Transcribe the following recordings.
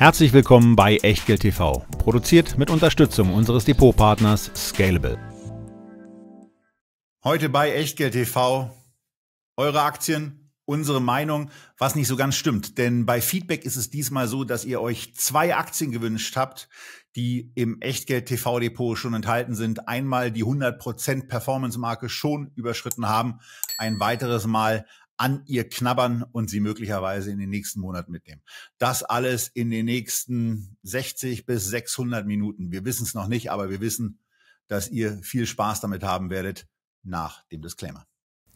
Herzlich willkommen bei Echtgeld TV, produziert mit Unterstützung unseres Depotpartners Scalable. Heute bei Echtgeld TV eure Aktien, unsere Meinung, was nicht so ganz stimmt, denn bei Feedback ist es diesmal so, dass ihr euch zwei Aktien gewünscht habt, die im Echtgeld TV Depot schon enthalten sind, einmal die 100% Performance Marke schon überschritten haben, ein weiteres Mal an ihr knabbern und sie möglicherweise in den nächsten Monat mitnehmen. Das alles in den nächsten 60 bis 600 Minuten. Wir wissen es noch nicht, aber wir wissen, dass ihr viel Spaß damit haben werdet nach dem Disclaimer.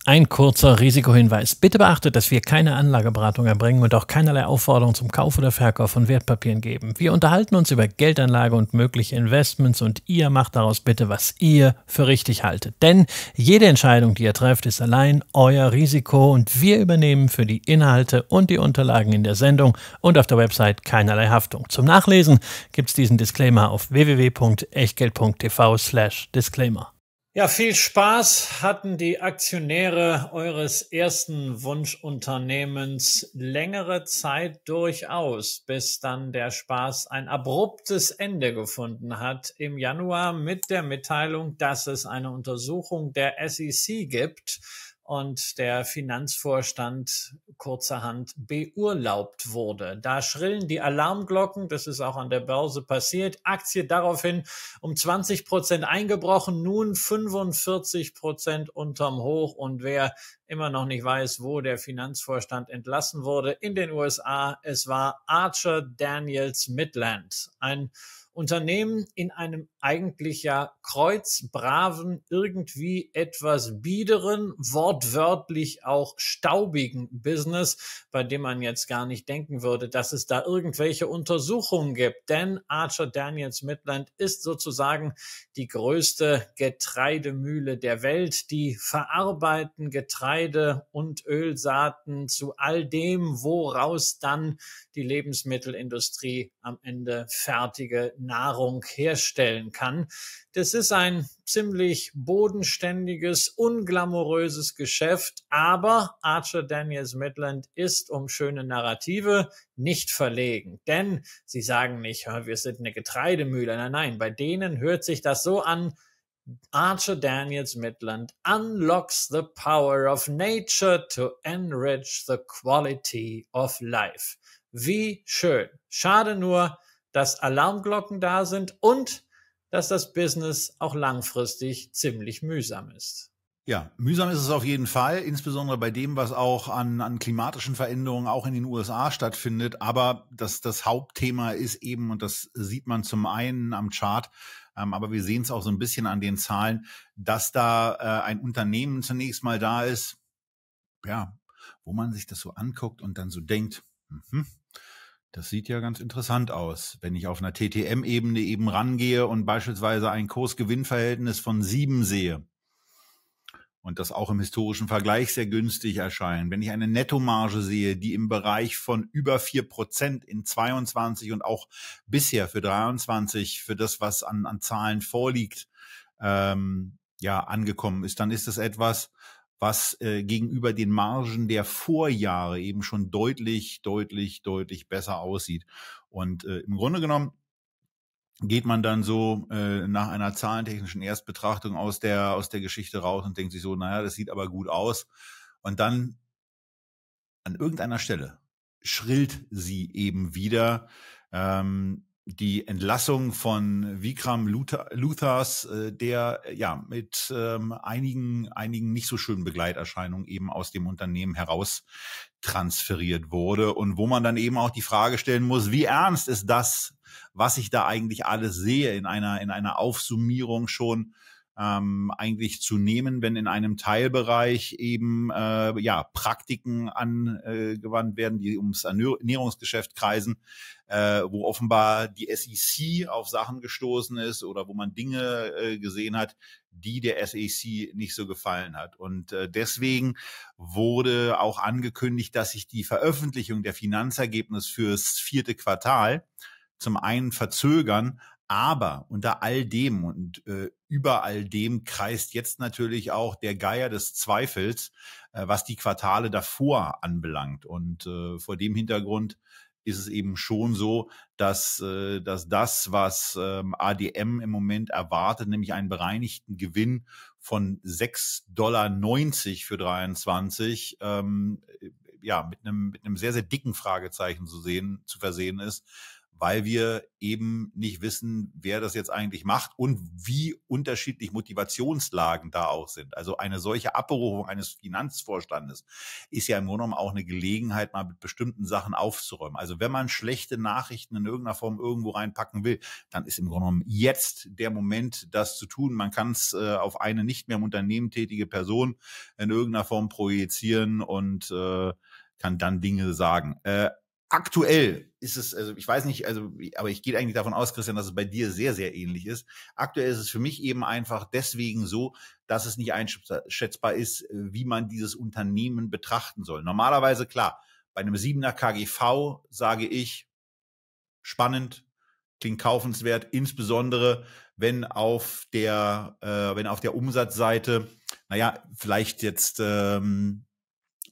Ein kurzer Risikohinweis. Bitte beachtet, dass wir keine Anlageberatung erbringen und auch keinerlei Aufforderung zum Kauf oder Verkauf von Wertpapieren geben. Wir unterhalten uns über Geldanlage und mögliche Investments und ihr macht daraus bitte, was ihr für richtig haltet. Denn jede Entscheidung, die ihr trefft, ist allein euer Risiko und wir übernehmen für die Inhalte und die Unterlagen in der Sendung und auf der Website keinerlei Haftung. Zum Nachlesen gibt es diesen Disclaimer auf www.echtgeld.tv slash Disclaimer. Ja, viel Spaß hatten die Aktionäre eures ersten Wunschunternehmens längere Zeit durchaus, bis dann der Spaß ein abruptes Ende gefunden hat im Januar mit der Mitteilung, dass es eine Untersuchung der SEC gibt, und der Finanzvorstand kurzerhand beurlaubt wurde. Da schrillen die Alarmglocken, das ist auch an der Börse passiert, Aktie daraufhin um 20 Prozent eingebrochen, nun 45 Prozent unterm Hoch und wer immer noch nicht weiß, wo der Finanzvorstand entlassen wurde, in den USA, es war Archer Daniels Midland, ein Unternehmen in einem eigentlich ja kreuzbraven, irgendwie etwas biederen, wortwörtlich auch staubigen Business, bei dem man jetzt gar nicht denken würde, dass es da irgendwelche Untersuchungen gibt. Denn Archer Daniels Midland ist sozusagen die größte Getreidemühle der Welt. Die verarbeiten Getreide und Ölsaaten zu all dem, woraus dann die Lebensmittelindustrie am Ende fertige Nahrung herstellen kann. Das ist ein ziemlich bodenständiges, unglamouröses Geschäft, aber Archer Daniels Midland ist um schöne Narrative nicht verlegen. Denn sie sagen nicht, wir sind eine Getreidemühle. Nein, nein, bei denen hört sich das so an, Archer Daniels Midland unlocks the power of nature to enrich the quality of life. Wie schön. Schade nur, dass Alarmglocken da sind und dass das Business auch langfristig ziemlich mühsam ist. Ja, mühsam ist es auf jeden Fall, insbesondere bei dem, was auch an, an klimatischen Veränderungen auch in den USA stattfindet. Aber das, das Hauptthema ist eben, und das sieht man zum einen am Chart, ähm, aber wir sehen es auch so ein bisschen an den Zahlen, dass da äh, ein Unternehmen zunächst mal da ist, ja, wo man sich das so anguckt und dann so denkt, mhm, das sieht ja ganz interessant aus, wenn ich auf einer TTM-Ebene eben rangehe und beispielsweise ein Kursgewinnverhältnis von sieben sehe und das auch im historischen Vergleich sehr günstig erscheint. Wenn ich eine Nettomarge sehe, die im Bereich von über vier Prozent in 22 und auch bisher für 23 für das, was an, an Zahlen vorliegt, ähm, ja, angekommen ist, dann ist das etwas, was äh, gegenüber den Margen der Vorjahre eben schon deutlich, deutlich, deutlich besser aussieht. Und äh, im Grunde genommen geht man dann so äh, nach einer zahlentechnischen Erstbetrachtung aus der, aus der Geschichte raus und denkt sich so, naja, das sieht aber gut aus. Und dann an irgendeiner Stelle schrillt sie eben wieder. Ähm, die Entlassung von Vikram Luthers, äh, der ja mit ähm, einigen, einigen nicht so schönen Begleiterscheinungen eben aus dem Unternehmen heraus transferiert wurde und wo man dann eben auch die Frage stellen muss, wie ernst ist das, was ich da eigentlich alles sehe in einer, in einer Aufsummierung schon ähm, eigentlich zu nehmen, wenn in einem Teilbereich eben äh, ja Praktiken angewandt werden, die ums Ernährungsgeschäft kreisen, äh, wo offenbar die SEC auf Sachen gestoßen ist oder wo man Dinge äh, gesehen hat, die der SEC nicht so gefallen hat. Und äh, deswegen wurde auch angekündigt, dass sich die Veröffentlichung der Finanzergebnisse fürs vierte Quartal zum einen verzögern, aber unter all dem und äh, über all dem kreist jetzt natürlich auch der Geier des Zweifels, äh, was die Quartale davor anbelangt. Und äh, vor dem Hintergrund ist es eben schon so, dass, äh, dass das, was ähm, ADM im Moment erwartet, nämlich einen bereinigten Gewinn von 6,90 Dollar für 23, ähm, äh, ja, mit einem, mit einem sehr, sehr dicken Fragezeichen zu sehen, zu versehen ist weil wir eben nicht wissen, wer das jetzt eigentlich macht und wie unterschiedlich Motivationslagen da auch sind. Also eine solche Abberufung eines Finanzvorstandes ist ja im Grunde genommen auch eine Gelegenheit, mal mit bestimmten Sachen aufzuräumen. Also wenn man schlechte Nachrichten in irgendeiner Form irgendwo reinpacken will, dann ist im Grunde genommen jetzt der Moment, das zu tun. Man kann es äh, auf eine nicht mehr im Unternehmen tätige Person in irgendeiner Form projizieren und äh, kann dann Dinge sagen. Äh, aktuell ist es, also ich weiß nicht, also, aber ich gehe eigentlich davon aus, Christian, dass es bei dir sehr, sehr ähnlich ist. Aktuell ist es für mich eben einfach deswegen so, dass es nicht einschätzbar ist, wie man dieses Unternehmen betrachten soll. Normalerweise, klar, bei einem 7er KGV sage ich, spannend, klingt kaufenswert, insbesondere wenn auf der, äh, wenn auf der Umsatzseite, naja, vielleicht jetzt ähm,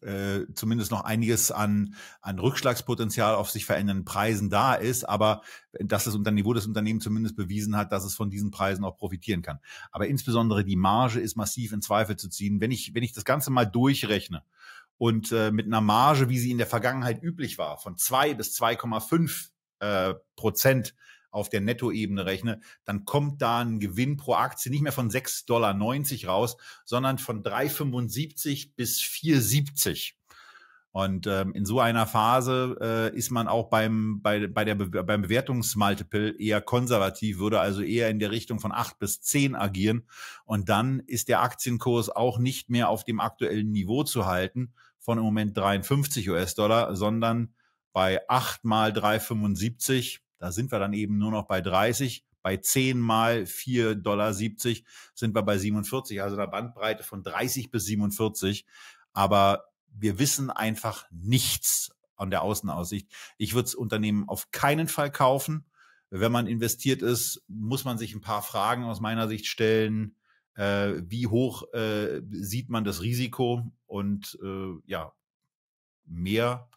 äh, zumindest noch einiges an, an Rückschlagspotenzial auf sich verändernden Preisen da ist, aber dass das Unternehmen, wo das Unternehmen zumindest bewiesen hat, dass es von diesen Preisen auch profitieren kann. Aber insbesondere die Marge ist massiv in Zweifel zu ziehen. Wenn ich, wenn ich das Ganze mal durchrechne und äh, mit einer Marge, wie sie in der Vergangenheit üblich war, von zwei bis 2,5 äh, Prozent auf der Nettoebene rechne, dann kommt da ein Gewinn pro Aktie nicht mehr von 6,90 Dollar raus, sondern von 3,75 bis 4,70. Und ähm, in so einer Phase äh, ist man auch beim, bei, bei der Be beim Bewertungsmultiple eher konservativ, würde also eher in der Richtung von 8 bis 10 agieren. Und dann ist der Aktienkurs auch nicht mehr auf dem aktuellen Niveau zu halten von im Moment 53 US-Dollar, sondern bei 8 mal 3,75 da sind wir dann eben nur noch bei 30. Bei 10 mal 4,70 Dollar sind wir bei 47, also der Bandbreite von 30 bis 47. Aber wir wissen einfach nichts an der Außenaussicht. Ich würde das Unternehmen auf keinen Fall kaufen. Wenn man investiert ist, muss man sich ein paar Fragen aus meiner Sicht stellen. Äh, wie hoch äh, sieht man das Risiko? Und äh, ja, mehr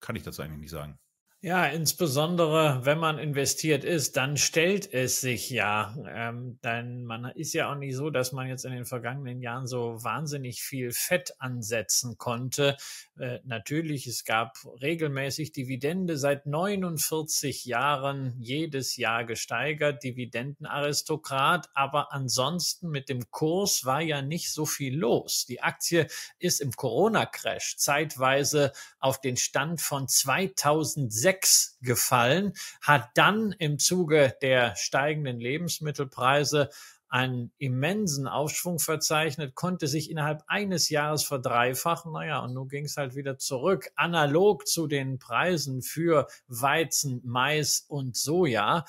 kann ich dazu eigentlich nicht sagen. Ja, insbesondere wenn man investiert ist, dann stellt es sich ja. Ähm, denn man ist ja auch nicht so, dass man jetzt in den vergangenen Jahren so wahnsinnig viel Fett ansetzen konnte. Äh, natürlich, es gab regelmäßig Dividende seit 49 Jahren jedes Jahr gesteigert, Dividendenaristokrat. Aber ansonsten mit dem Kurs war ja nicht so viel los. Die Aktie ist im Corona-Crash zeitweise auf den Stand von 2006 6 gefallen, hat dann im Zuge der steigenden Lebensmittelpreise einen immensen Aufschwung verzeichnet, konnte sich innerhalb eines Jahres verdreifachen. Naja, und nun ging es halt wieder zurück, analog zu den Preisen für Weizen, Mais und Soja.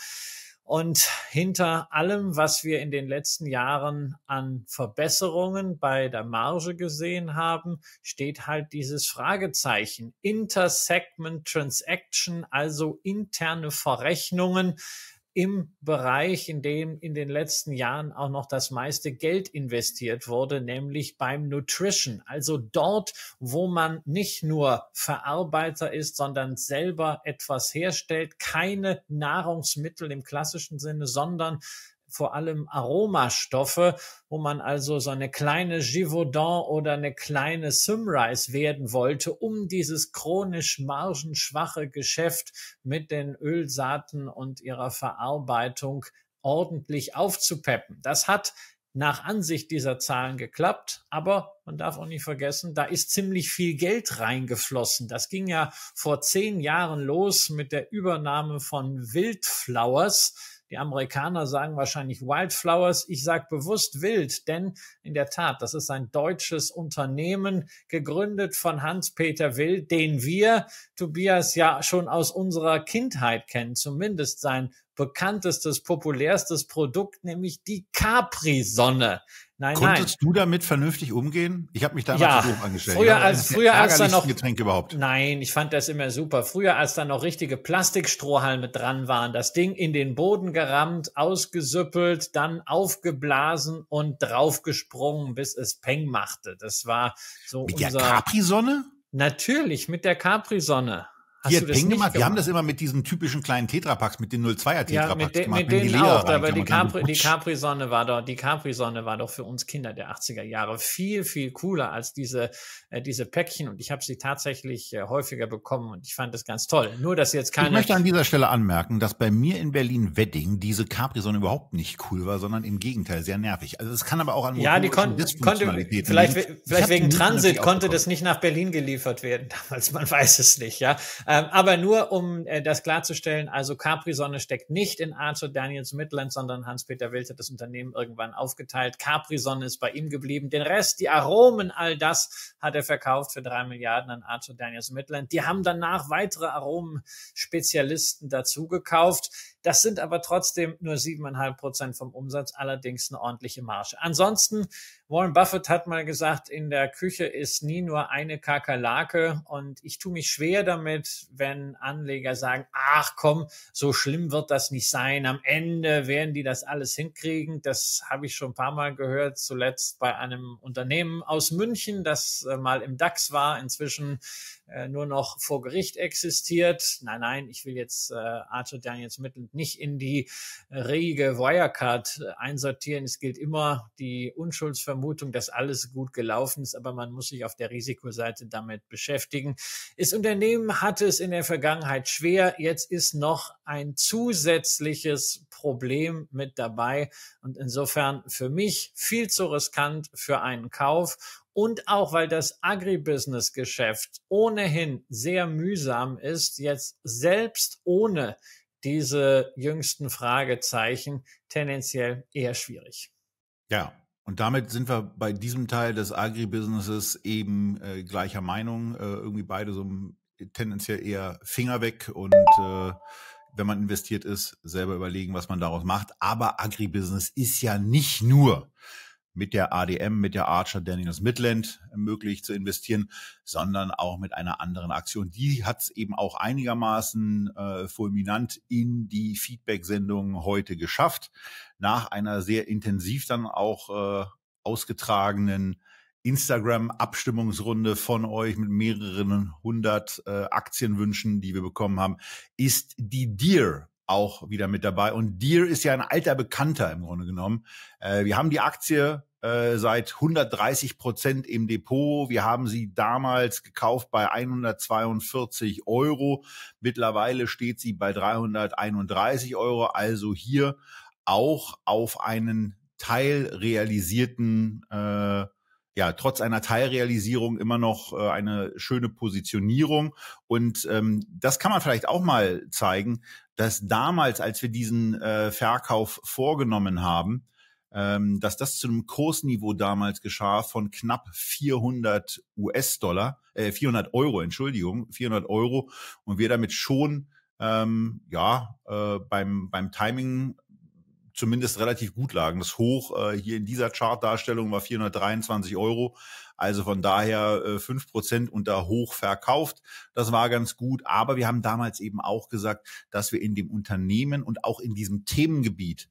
Und hinter allem, was wir in den letzten Jahren an Verbesserungen bei der Marge gesehen haben, steht halt dieses Fragezeichen. Intersegment Transaction, also interne Verrechnungen im Bereich, in dem in den letzten Jahren auch noch das meiste Geld investiert wurde, nämlich beim Nutrition. Also dort, wo man nicht nur Verarbeiter ist, sondern selber etwas herstellt, keine Nahrungsmittel im klassischen Sinne, sondern vor allem Aromastoffe, wo man also so eine kleine Givaudan oder eine kleine Sumrise werden wollte, um dieses chronisch margenschwache Geschäft mit den Ölsaaten und ihrer Verarbeitung ordentlich aufzupeppen. Das hat nach Ansicht dieser Zahlen geklappt, aber man darf auch nicht vergessen, da ist ziemlich viel Geld reingeflossen. Das ging ja vor zehn Jahren los mit der Übernahme von Wildflowers die Amerikaner sagen wahrscheinlich Wildflowers. Ich sage bewusst wild, denn in der Tat, das ist ein deutsches Unternehmen, gegründet von Hans-Peter Wild, den wir, Tobias, ja schon aus unserer Kindheit kennen, zumindest sein bekanntestes, populärstes Produkt, nämlich die Capri-Sonne. Nein, Konntest nein. du damit vernünftig umgehen? Ich habe mich da ja, doof angestellt. Früher als, früher als dann noch Getränk überhaupt. Nein, ich fand das immer super. Früher als dann noch richtige Plastikstrohhalme dran waren, das Ding in den Boden gerammt, ausgesüppelt, dann aufgeblasen und draufgesprungen, bis es Peng machte. Das war so Mit unser der Capri Sonne? Natürlich mit der Capri Sonne. Hast die hat Peng gemacht? Wir haben das immer mit diesen typischen kleinen Tetrapacks, mit den 02er Tetrapacks ja, mit de, gemacht. Mit, mit denen auch, aber die, Capri, die Capri-Sonne war doch, die Capri-Sonne war doch für uns Kinder der 80er Jahre viel, viel cooler als diese, äh, diese Päckchen und ich habe sie tatsächlich äh, häufiger bekommen und ich fand das ganz toll. Nur, dass jetzt keine. Ich möchte an dieser Stelle anmerken, dass bei mir in Berlin-Wedding diese Capri-Sonne überhaupt nicht cool war, sondern im Gegenteil sehr nervig. Also es kann aber auch an Ja, die kon konnte, vielleicht, vielleicht wegen Transit konnte das nicht nach Berlin geliefert werden damals, man weiß es nicht, ja. Ähm, aber nur, um äh, das klarzustellen, also Capri-Sonne steckt nicht in Arthur Daniels Midland, sondern Hans-Peter Wild hat das Unternehmen irgendwann aufgeteilt. Capri-Sonne ist bei ihm geblieben. Den Rest, die Aromen, all das hat er verkauft für drei Milliarden an Arthur Daniels Midland. Die haben danach weitere Aromenspezialisten dazu gekauft. Das sind aber trotzdem nur 7,5 Prozent vom Umsatz, allerdings eine ordentliche Marge. Ansonsten, Warren Buffett hat mal gesagt, in der Küche ist nie nur eine Kakerlake und ich tue mich schwer damit, wenn Anleger sagen, ach komm, so schlimm wird das nicht sein. Am Ende werden die das alles hinkriegen. Das habe ich schon ein paar Mal gehört, zuletzt bei einem Unternehmen aus München, das äh, mal im DAX war, inzwischen äh, nur noch vor Gericht existiert. Nein, nein, ich will jetzt äh, Arthur Daniels Mittel nicht in die rege Wirecard äh, einsortieren. Es gilt immer die Unschuldsvermutung, dass alles gut gelaufen ist, aber man muss sich auf der Risikoseite damit beschäftigen. Das Unternehmen hatte es in der Vergangenheit schwer. Jetzt ist noch ein zusätzliches Problem mit dabei und insofern für mich viel zu riskant für einen Kauf und auch weil das Agribusiness-Geschäft ohnehin sehr mühsam ist, jetzt selbst ohne diese jüngsten Fragezeichen tendenziell eher schwierig. Ja, und damit sind wir bei diesem Teil des Agribusinesses eben äh, gleicher Meinung, äh, irgendwie beide so tendenziell eher Finger weg und äh, wenn man investiert ist, selber überlegen, was man daraus macht. Aber Agribusiness ist ja nicht nur mit der ADM, mit der Archer Daniels Midland möglich zu investieren, sondern auch mit einer anderen Aktion. Die hat es eben auch einigermaßen äh, fulminant in die Feedback-Sendung heute geschafft, nach einer sehr intensiv dann auch äh, ausgetragenen Instagram-Abstimmungsrunde von euch mit mehreren hundert äh, Aktienwünschen, die wir bekommen haben, ist die Deer auch wieder mit dabei. Und Deer ist ja ein alter Bekannter im Grunde genommen. Äh, wir haben die Aktie äh, seit 130 Prozent im Depot. Wir haben sie damals gekauft bei 142 Euro. Mittlerweile steht sie bei 331 Euro. Also hier auch auf einen teilrealisierten, äh, ja, trotz einer Teilrealisierung immer noch äh, eine schöne Positionierung. Und ähm, das kann man vielleicht auch mal zeigen, dass damals, als wir diesen äh, Verkauf vorgenommen haben, ähm, dass das zu einem Kursniveau damals geschah von knapp 400 US-Dollar, äh, 400 Euro, Entschuldigung, 400 Euro und wir damit schon ähm, ja äh, beim beim Timing zumindest relativ gut lagen. Das Hoch äh, hier in dieser Chartdarstellung war 423 Euro, also von daher äh, fünf äh, Prozent unter Hoch verkauft. Das war ganz gut, aber wir haben damals eben auch gesagt, dass wir in dem Unternehmen und auch in diesem Themengebiet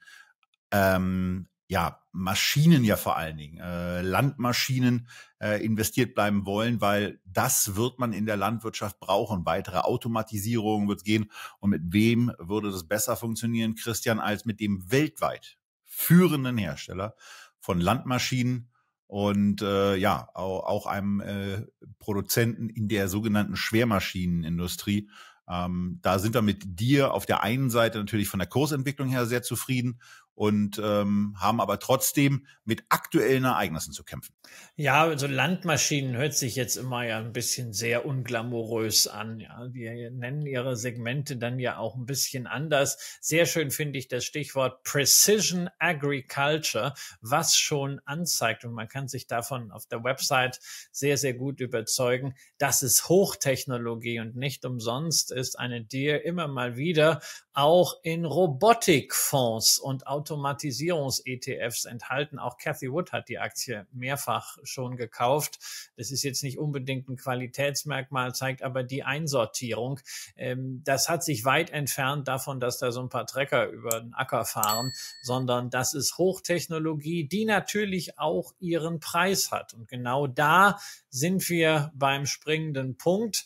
ähm, ja, Maschinen ja vor allen Dingen, äh, Landmaschinen äh, investiert bleiben wollen, weil das wird man in der Landwirtschaft brauchen. Weitere Automatisierung wird gehen. Und mit wem würde das besser funktionieren, Christian, als mit dem weltweit führenden Hersteller von Landmaschinen und äh, ja, auch einem äh, Produzenten in der sogenannten Schwermaschinenindustrie. Ähm, da sind wir mit dir auf der einen Seite natürlich von der Kursentwicklung her sehr zufrieden und ähm, haben aber trotzdem mit aktuellen Ereignissen zu kämpfen. Ja, also Landmaschinen hört sich jetzt immer ja ein bisschen sehr unglamourös an. Ja. Wir nennen ihre Segmente dann ja auch ein bisschen anders. Sehr schön finde ich das Stichwort Precision Agriculture, was schon anzeigt und man kann sich davon auf der Website sehr, sehr gut überzeugen, dass es Hochtechnologie und nicht umsonst ist eine Deer immer mal wieder auch in Robotikfonds und Automobilfonds Automatisierungs-ETFs enthalten. Auch Cathy Wood hat die Aktie mehrfach schon gekauft. Das ist jetzt nicht unbedingt ein Qualitätsmerkmal, zeigt aber die Einsortierung. Ähm, das hat sich weit entfernt davon, dass da so ein paar Trecker über den Acker fahren, sondern das ist Hochtechnologie, die natürlich auch ihren Preis hat. Und genau da sind wir beim springenden Punkt.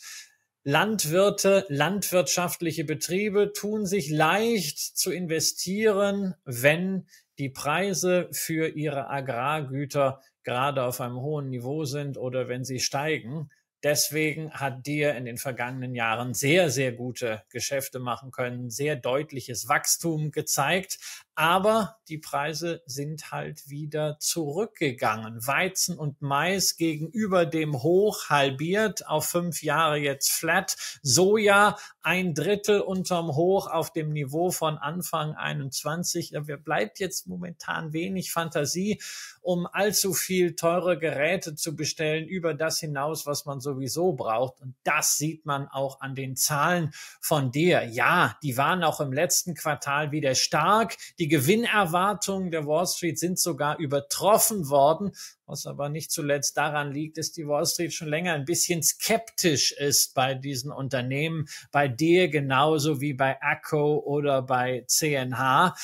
Landwirte, landwirtschaftliche Betriebe tun sich leicht zu investieren, wenn die Preise für ihre Agrargüter gerade auf einem hohen Niveau sind oder wenn sie steigen. Deswegen hat dir in den vergangenen Jahren sehr, sehr gute Geschäfte machen können, sehr deutliches Wachstum gezeigt. Aber die Preise sind halt wieder zurückgegangen. Weizen und Mais gegenüber dem Hoch halbiert auf fünf Jahre jetzt flat. Soja ein Drittel unterm Hoch auf dem Niveau von Anfang 21. Da bleibt jetzt momentan wenig Fantasie um allzu viel teure Geräte zu bestellen über das hinaus, was man sowieso braucht. Und das sieht man auch an den Zahlen von dir. Ja, die waren auch im letzten Quartal wieder stark. Die Gewinnerwartungen der Wall Street sind sogar übertroffen worden. Was aber nicht zuletzt daran liegt, dass die Wall Street schon länger ein bisschen skeptisch ist bei diesen Unternehmen, bei dir genauso wie bei Acco oder bei CNH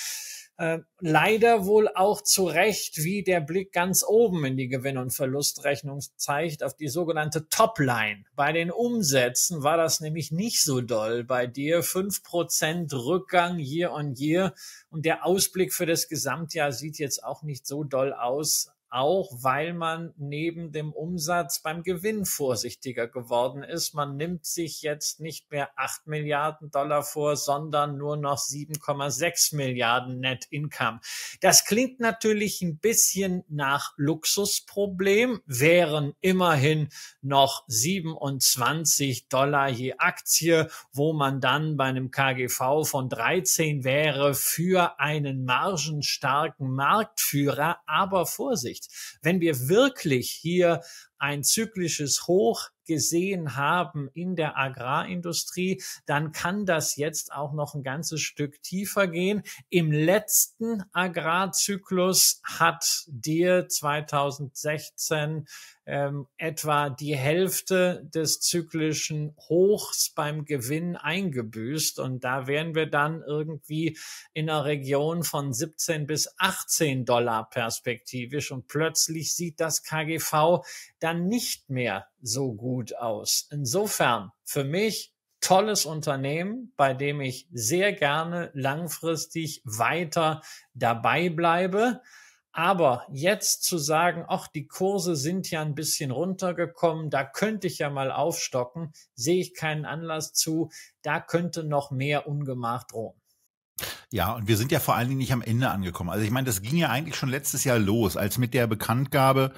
äh, leider wohl auch zu Recht, wie der Blick ganz oben in die Gewinn- und Verlustrechnung zeigt, auf die sogenannte Topline. Bei den Umsätzen war das nämlich nicht so doll bei dir. fünf Prozent Rückgang year on year. Und der Ausblick für das Gesamtjahr sieht jetzt auch nicht so doll aus auch weil man neben dem Umsatz beim Gewinn vorsichtiger geworden ist. Man nimmt sich jetzt nicht mehr 8 Milliarden Dollar vor, sondern nur noch 7,6 Milliarden Net Income. Das klingt natürlich ein bisschen nach Luxusproblem, wären immerhin noch 27 Dollar je Aktie, wo man dann bei einem KGV von 13 wäre für einen margenstarken Marktführer, aber Vorsicht. Wenn wir wirklich hier ein zyklisches Hoch gesehen haben in der Agrarindustrie, dann kann das jetzt auch noch ein ganzes Stück tiefer gehen. Im letzten Agrarzyklus hat dir 2016 ähm, etwa die Hälfte des zyklischen Hochs beim Gewinn eingebüßt. Und da wären wir dann irgendwie in einer Region von 17 bis 18 Dollar perspektivisch. Und plötzlich sieht das KGV, dann nicht mehr so gut aus. Insofern für mich tolles Unternehmen, bei dem ich sehr gerne langfristig weiter dabei bleibe. Aber jetzt zu sagen, ach, die Kurse sind ja ein bisschen runtergekommen, da könnte ich ja mal aufstocken, sehe ich keinen Anlass zu, da könnte noch mehr Ungemach drohen. Ja, und wir sind ja vor allen Dingen nicht am Ende angekommen. Also ich meine, das ging ja eigentlich schon letztes Jahr los, als mit der Bekanntgabe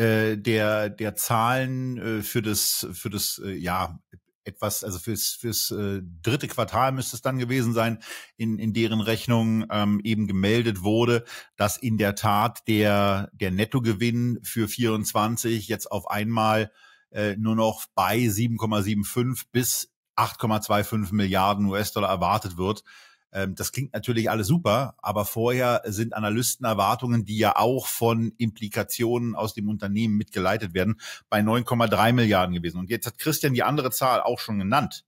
äh, der, der Zahlen äh, für das, für das, äh, ja, etwas, also fürs, fürs äh, dritte Quartal müsste es dann gewesen sein, in, in deren Rechnung ähm, eben gemeldet wurde, dass in der Tat der, der Nettogewinn für 24 jetzt auf einmal äh, nur noch bei 7,75 bis 8,25 Milliarden US-Dollar erwartet wird. Ähm, das klingt natürlich alles super, aber vorher sind Analystenerwartungen, die ja auch von Implikationen aus dem Unternehmen mitgeleitet werden, bei 9,3 Milliarden gewesen. Und jetzt hat Christian die andere Zahl auch schon genannt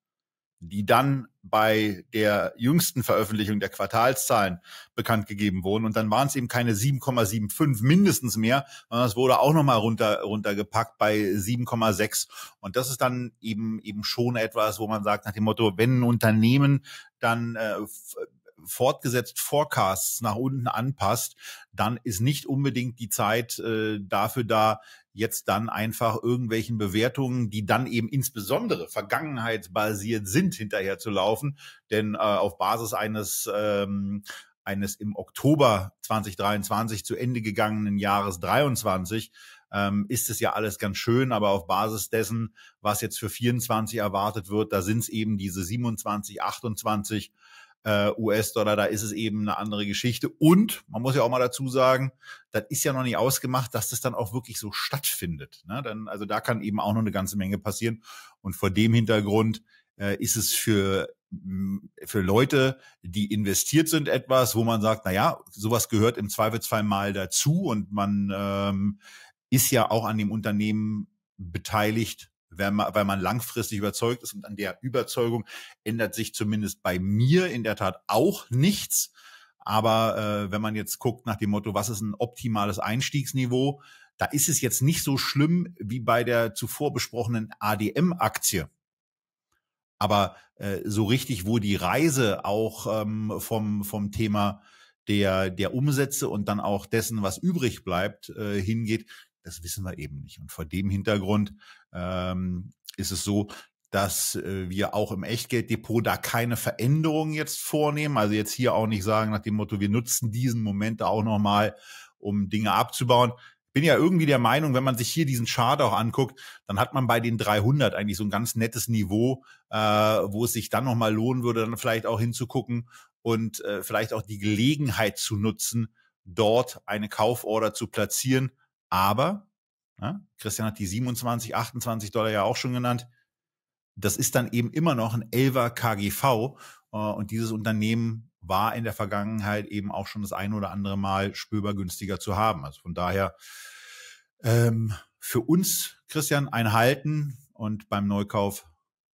die dann bei der jüngsten Veröffentlichung der Quartalszahlen bekannt gegeben wurden. Und dann waren es eben keine 7,75 mindestens mehr, sondern es wurde auch nochmal runter, runtergepackt bei 7,6. Und das ist dann eben, eben schon etwas, wo man sagt nach dem Motto, wenn ein Unternehmen dann äh, fortgesetzt Forecasts nach unten anpasst, dann ist nicht unbedingt die Zeit äh, dafür da, jetzt dann einfach irgendwelchen Bewertungen, die dann eben insbesondere vergangenheitsbasiert sind, hinterher zu laufen. Denn äh, auf Basis eines ähm, eines im Oktober 2023 zu Ende gegangenen Jahres 23 ähm, ist es ja alles ganz schön, aber auf Basis dessen, was jetzt für 24 erwartet wird, da sind es eben diese 27, 28 äh, US-Dollar, da ist es eben eine andere Geschichte. Und man muss ja auch mal dazu sagen, das ist ja noch nicht ausgemacht, dass das dann auch wirklich so stattfindet. Ne? Dann, also da kann eben auch noch eine ganze Menge passieren. Und vor dem Hintergrund äh, ist es für mm, für Leute, die investiert sind, etwas, wo man sagt, na ja, sowas gehört im Zweifelsfall mal dazu und man ähm, ist ja auch an dem Unternehmen beteiligt, wenn man, weil man langfristig überzeugt ist und an der Überzeugung ändert sich zumindest bei mir in der Tat auch nichts. Aber äh, wenn man jetzt guckt nach dem Motto, was ist ein optimales Einstiegsniveau, da ist es jetzt nicht so schlimm wie bei der zuvor besprochenen ADM-Aktie. Aber äh, so richtig, wo die Reise auch ähm, vom, vom Thema der, der Umsätze und dann auch dessen, was übrig bleibt, äh, hingeht, das wissen wir eben nicht. Und vor dem Hintergrund ähm, ist es so, dass äh, wir auch im Echtgelddepot da keine Veränderungen jetzt vornehmen. Also jetzt hier auch nicht sagen nach dem Motto, wir nutzen diesen Moment auch nochmal, um Dinge abzubauen. Bin ja irgendwie der Meinung, wenn man sich hier diesen Chart auch anguckt, dann hat man bei den 300 eigentlich so ein ganz nettes Niveau, äh, wo es sich dann nochmal lohnen würde, dann vielleicht auch hinzugucken und äh, vielleicht auch die Gelegenheit zu nutzen, dort eine Kauforder zu platzieren aber, ja, ne, Christian hat die 27, 28 Dollar ja auch schon genannt, das ist dann eben immer noch ein 11er KGV. Äh, und dieses Unternehmen war in der Vergangenheit eben auch schon das ein oder andere Mal spürbar günstiger zu haben. Also von daher ähm, für uns, Christian, einhalten und beim Neukauf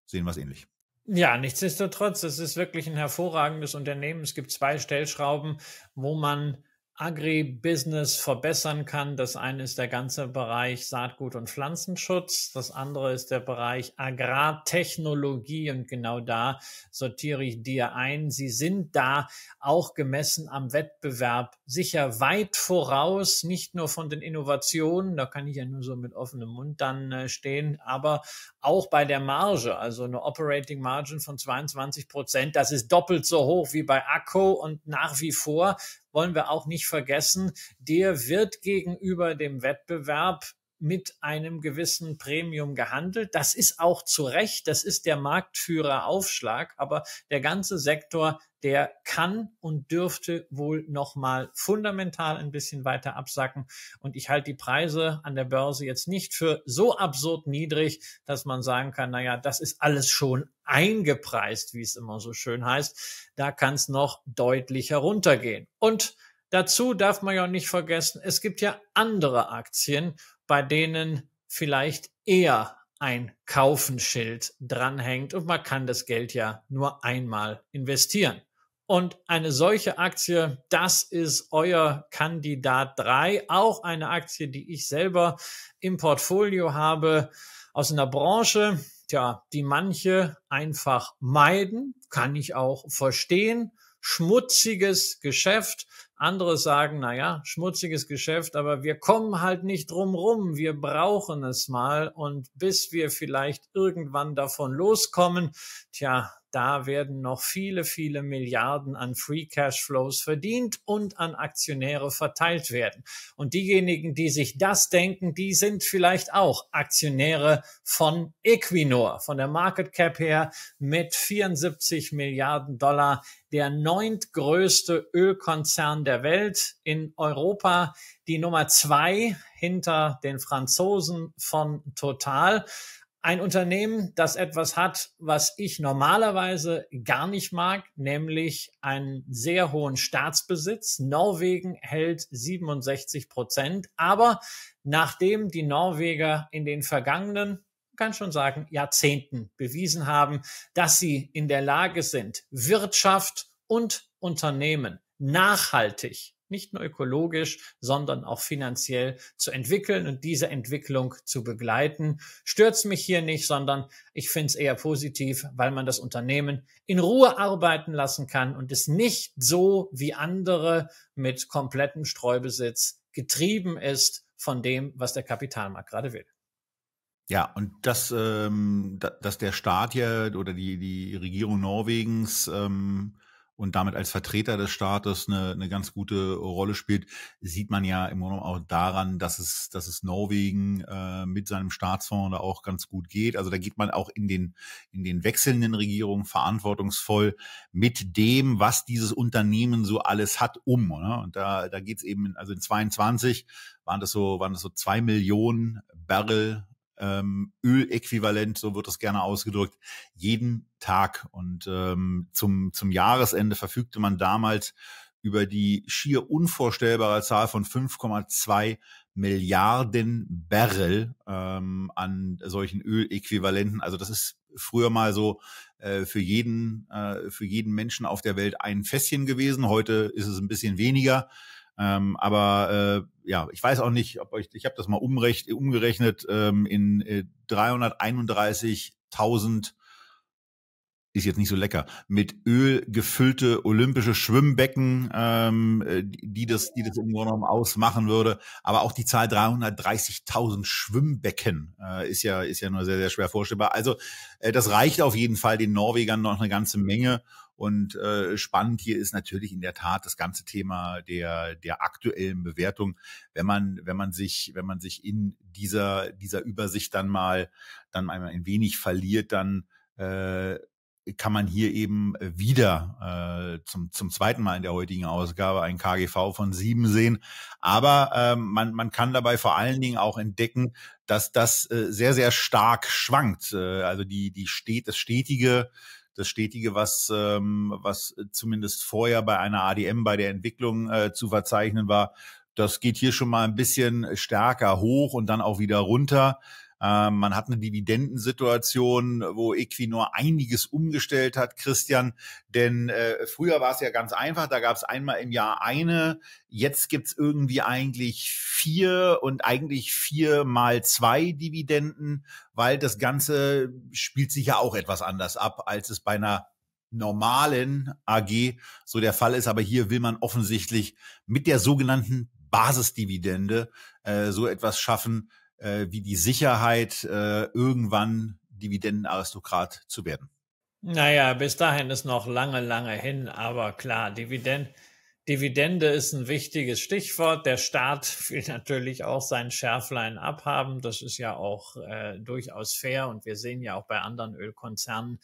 sehen wir es ähnlich. Ja, nichtsdestotrotz, es ist wirklich ein hervorragendes Unternehmen. Es gibt zwei Stellschrauben, wo man Agribusiness verbessern kann. Das eine ist der ganze Bereich Saatgut und Pflanzenschutz. Das andere ist der Bereich Agrartechnologie. Und genau da sortiere ich dir ein. Sie sind da auch gemessen am Wettbewerb sicher weit voraus, nicht nur von den Innovationen. Da kann ich ja nur so mit offenem Mund dann äh, stehen, aber auch bei der Marge. Also eine Operating Margin von 22 Prozent. Das ist doppelt so hoch wie bei Akku und nach wie vor wollen wir auch nicht vergessen, der wird gegenüber dem Wettbewerb mit einem gewissen Premium gehandelt. Das ist auch zu Recht, das ist der Marktführeraufschlag, aber der ganze Sektor, der kann und dürfte wohl nochmal fundamental ein bisschen weiter absacken. Und ich halte die Preise an der Börse jetzt nicht für so absurd niedrig, dass man sagen kann, naja, das ist alles schon eingepreist, wie es immer so schön heißt. Da kann es noch deutlicher runtergehen. Und Dazu darf man ja auch nicht vergessen, es gibt ja andere Aktien bei denen vielleicht eher ein Kaufenschild dranhängt und man kann das Geld ja nur einmal investieren. Und eine solche Aktie, das ist euer Kandidat 3, auch eine Aktie, die ich selber im Portfolio habe aus einer Branche, tja, die manche einfach meiden, kann ich auch verstehen schmutziges Geschäft. Andere sagen, na ja, schmutziges Geschäft, aber wir kommen halt nicht drum rum. Wir brauchen es mal. Und bis wir vielleicht irgendwann davon loskommen, tja, da werden noch viele, viele Milliarden an Free Cash Flows verdient und an Aktionäre verteilt werden. Und diejenigen, die sich das denken, die sind vielleicht auch Aktionäre von Equinor, von der Market Cap her mit 74 Milliarden Dollar, der neuntgrößte Ölkonzern der Welt in Europa, die Nummer zwei hinter den Franzosen von Total ein Unternehmen, das etwas hat, was ich normalerweise gar nicht mag, nämlich einen sehr hohen Staatsbesitz. Norwegen hält 67 Prozent. Aber nachdem die Norweger in den vergangenen kann schon sagen, Jahrzehnten bewiesen haben, dass sie in der Lage sind, Wirtschaft und Unternehmen nachhaltig nicht nur ökologisch, sondern auch finanziell zu entwickeln und diese Entwicklung zu begleiten. Stört mich hier nicht, sondern ich finde es eher positiv, weil man das Unternehmen in Ruhe arbeiten lassen kann und es nicht so wie andere mit komplettem Streubesitz getrieben ist von dem, was der Kapitalmarkt gerade will. Ja, und dass, ähm, dass der Staat hier oder die, die Regierung Norwegens ähm, und damit als Vertreter des Staates eine, eine ganz gute Rolle spielt, sieht man ja im Grunde auch daran, dass es, dass es Norwegen äh, mit seinem Staatsfonds da auch ganz gut geht. Also da geht man auch in den, in den wechselnden Regierungen verantwortungsvoll mit dem, was dieses Unternehmen so alles hat, um. Oder? Ne? Und da, da geht's eben, also in 22 waren das so, waren das so zwei Millionen Barrel ähm, Öläquivalent, so wird es gerne ausgedrückt, jeden Tag. Und ähm, zum, zum Jahresende verfügte man damals über die schier unvorstellbare Zahl von 5,2 Milliarden Barrel ähm, an solchen Öläquivalenten. Also das ist früher mal so äh, für jeden äh, für jeden Menschen auf der Welt ein Fässchen gewesen. Heute ist es ein bisschen weniger. Ähm, aber äh, ja, ich weiß auch nicht, ob euch, ich habe das mal umrecht, umgerechnet ähm, in äh, 331.000 ist jetzt nicht so lecker, mit Öl gefüllte olympische Schwimmbecken, ähm, äh, die, das, die das im Grunde genommen ausmachen würde. Aber auch die Zahl 330.000 Schwimmbecken äh, ist ja ist ja nur sehr sehr schwer vorstellbar. Also äh, das reicht auf jeden Fall den Norwegern noch eine ganze Menge. Und äh, spannend hier ist natürlich in der Tat das ganze Thema der der aktuellen Bewertung, wenn man wenn man sich wenn man sich in dieser dieser Übersicht dann mal dann einmal ein wenig verliert, dann äh, kann man hier eben wieder äh, zum, zum zweiten Mal in der heutigen Ausgabe ein KGV von sieben sehen. Aber äh, man, man kann dabei vor allen Dingen auch entdecken, dass das äh, sehr, sehr stark schwankt. Äh, also die, die steht, das stetige das Stetige, was, ähm, was äh, zumindest vorher bei einer ADM, bei der Entwicklung äh, zu verzeichnen war, das geht hier schon mal ein bisschen stärker hoch und dann auch wieder runter. Ähm, man hat eine Dividendensituation, wo Equinor einiges umgestellt hat, Christian. Denn äh, früher war es ja ganz einfach, da gab es einmal im Jahr eine, jetzt gibt's irgendwie eigentlich vier und eigentlich vier mal zwei Dividenden, weil das Ganze spielt sich ja auch etwas anders ab, als es bei einer normalen AG so der Fall ist. Aber hier will man offensichtlich mit der sogenannten Basisdividende äh, so etwas schaffen, äh, wie die Sicherheit, äh, irgendwann Dividendenaristokrat zu werden? Naja, bis dahin ist noch lange, lange hin, aber klar, Dividenden Dividende ist ein wichtiges Stichwort. Der Staat will natürlich auch sein Schärflein abhaben. Das ist ja auch äh, durchaus fair. Und wir sehen ja auch bei anderen Ölkonzernen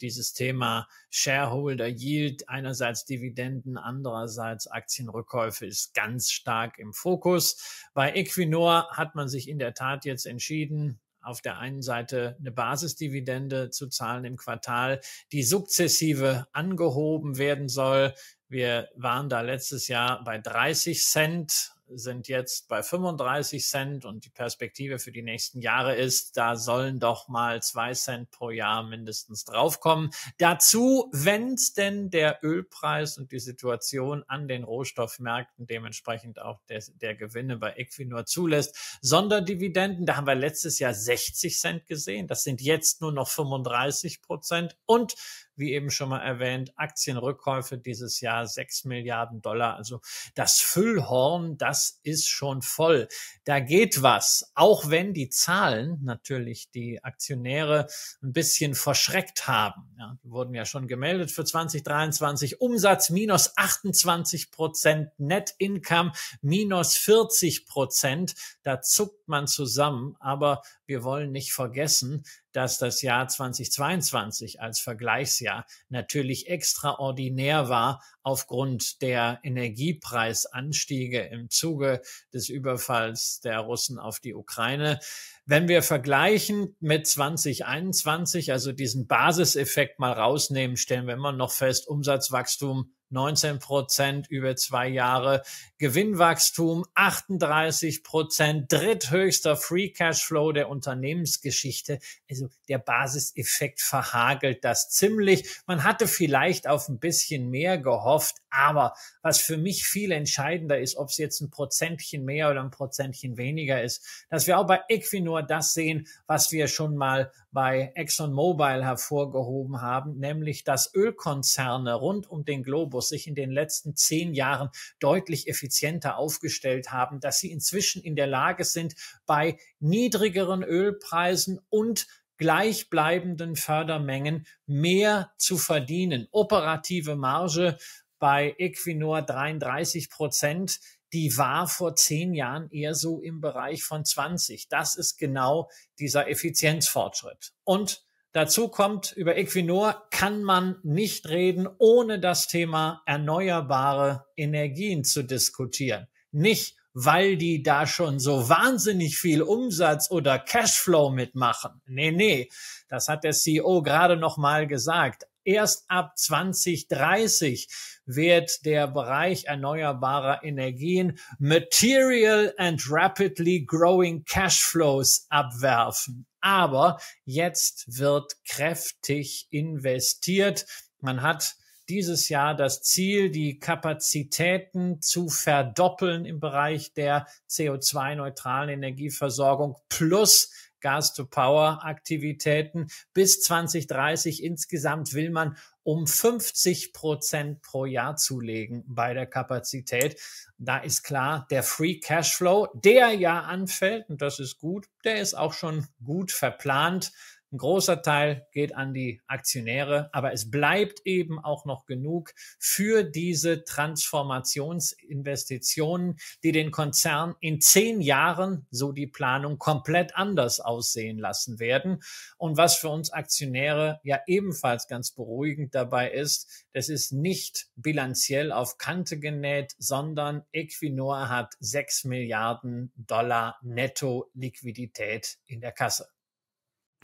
dieses Thema Shareholder Yield, einerseits Dividenden, andererseits Aktienrückkäufe ist ganz stark im Fokus. Bei Equinor hat man sich in der Tat jetzt entschieden, auf der einen Seite eine Basisdividende zu zahlen im Quartal, die sukzessive angehoben werden soll. Wir waren da letztes Jahr bei 30 Cent, sind jetzt bei 35 Cent und die Perspektive für die nächsten Jahre ist, da sollen doch mal zwei Cent pro Jahr mindestens draufkommen. Dazu, wenn's denn der Ölpreis und die Situation an den Rohstoffmärkten dementsprechend auch der, der Gewinne bei Equinor zulässt, Sonderdividenden, da haben wir letztes Jahr 60 Cent gesehen, das sind jetzt nur noch 35 Prozent und wie eben schon mal erwähnt, Aktienrückkäufe dieses Jahr 6 Milliarden Dollar. Also das Füllhorn, das ist schon voll. Da geht was, auch wenn die Zahlen natürlich die Aktionäre ein bisschen verschreckt haben. Ja, die wurden ja schon gemeldet für 2023. Umsatz minus 28 Prozent, Net Income minus 40 Prozent. Da zuckt man zusammen. Aber wir wollen nicht vergessen, dass das Jahr 2022 als Vergleichsjahr natürlich extraordinär war aufgrund der Energiepreisanstiege im Zuge des Überfalls der Russen auf die Ukraine. Wenn wir vergleichen mit 2021, also diesen Basiseffekt mal rausnehmen, stellen wir immer noch fest, Umsatzwachstum 19 Prozent über zwei Jahre Gewinnwachstum, 38 Prozent, dritthöchster Free Cashflow der Unternehmensgeschichte. Also der Basiseffekt verhagelt das ziemlich. Man hatte vielleicht auf ein bisschen mehr gehofft, aber was für mich viel entscheidender ist, ob es jetzt ein Prozentchen mehr oder ein Prozentchen weniger ist, dass wir auch bei Equinor das sehen, was wir schon mal bei ExxonMobil hervorgehoben haben, nämlich dass Ölkonzerne rund um den Globus sich in den letzten zehn Jahren deutlich effizienter aufgestellt haben, dass sie inzwischen in der Lage sind, bei niedrigeren Ölpreisen und gleichbleibenden Fördermengen mehr zu verdienen. Operative Marge bei Equinor 33 Prozent. Die war vor zehn Jahren eher so im Bereich von 20. Das ist genau dieser Effizienzfortschritt. Und Dazu kommt, über Equinor kann man nicht reden, ohne das Thema erneuerbare Energien zu diskutieren. Nicht, weil die da schon so wahnsinnig viel Umsatz oder Cashflow mitmachen. Nee, nee, das hat der CEO gerade nochmal gesagt. Erst ab 2030 wird der Bereich erneuerbarer Energien Material and Rapidly Growing Cashflows abwerfen. Aber jetzt wird kräftig investiert. Man hat dieses Jahr das Ziel, die Kapazitäten zu verdoppeln im Bereich der CO2-neutralen Energieversorgung plus Gas-to-Power-Aktivitäten. Bis 2030 insgesamt will man um 50 Prozent pro Jahr zulegen bei der Kapazität. Da ist klar, der Free Cashflow, der ja anfällt, und das ist gut, der ist auch schon gut verplant. Ein großer Teil geht an die Aktionäre, aber es bleibt eben auch noch genug für diese Transformationsinvestitionen, die den Konzern in zehn Jahren, so die Planung, komplett anders aussehen lassen werden. Und was für uns Aktionäre ja ebenfalls ganz beruhigend dabei ist, das ist nicht bilanziell auf Kante genäht, sondern Equinor hat sechs Milliarden Dollar Netto-Liquidität in der Kasse.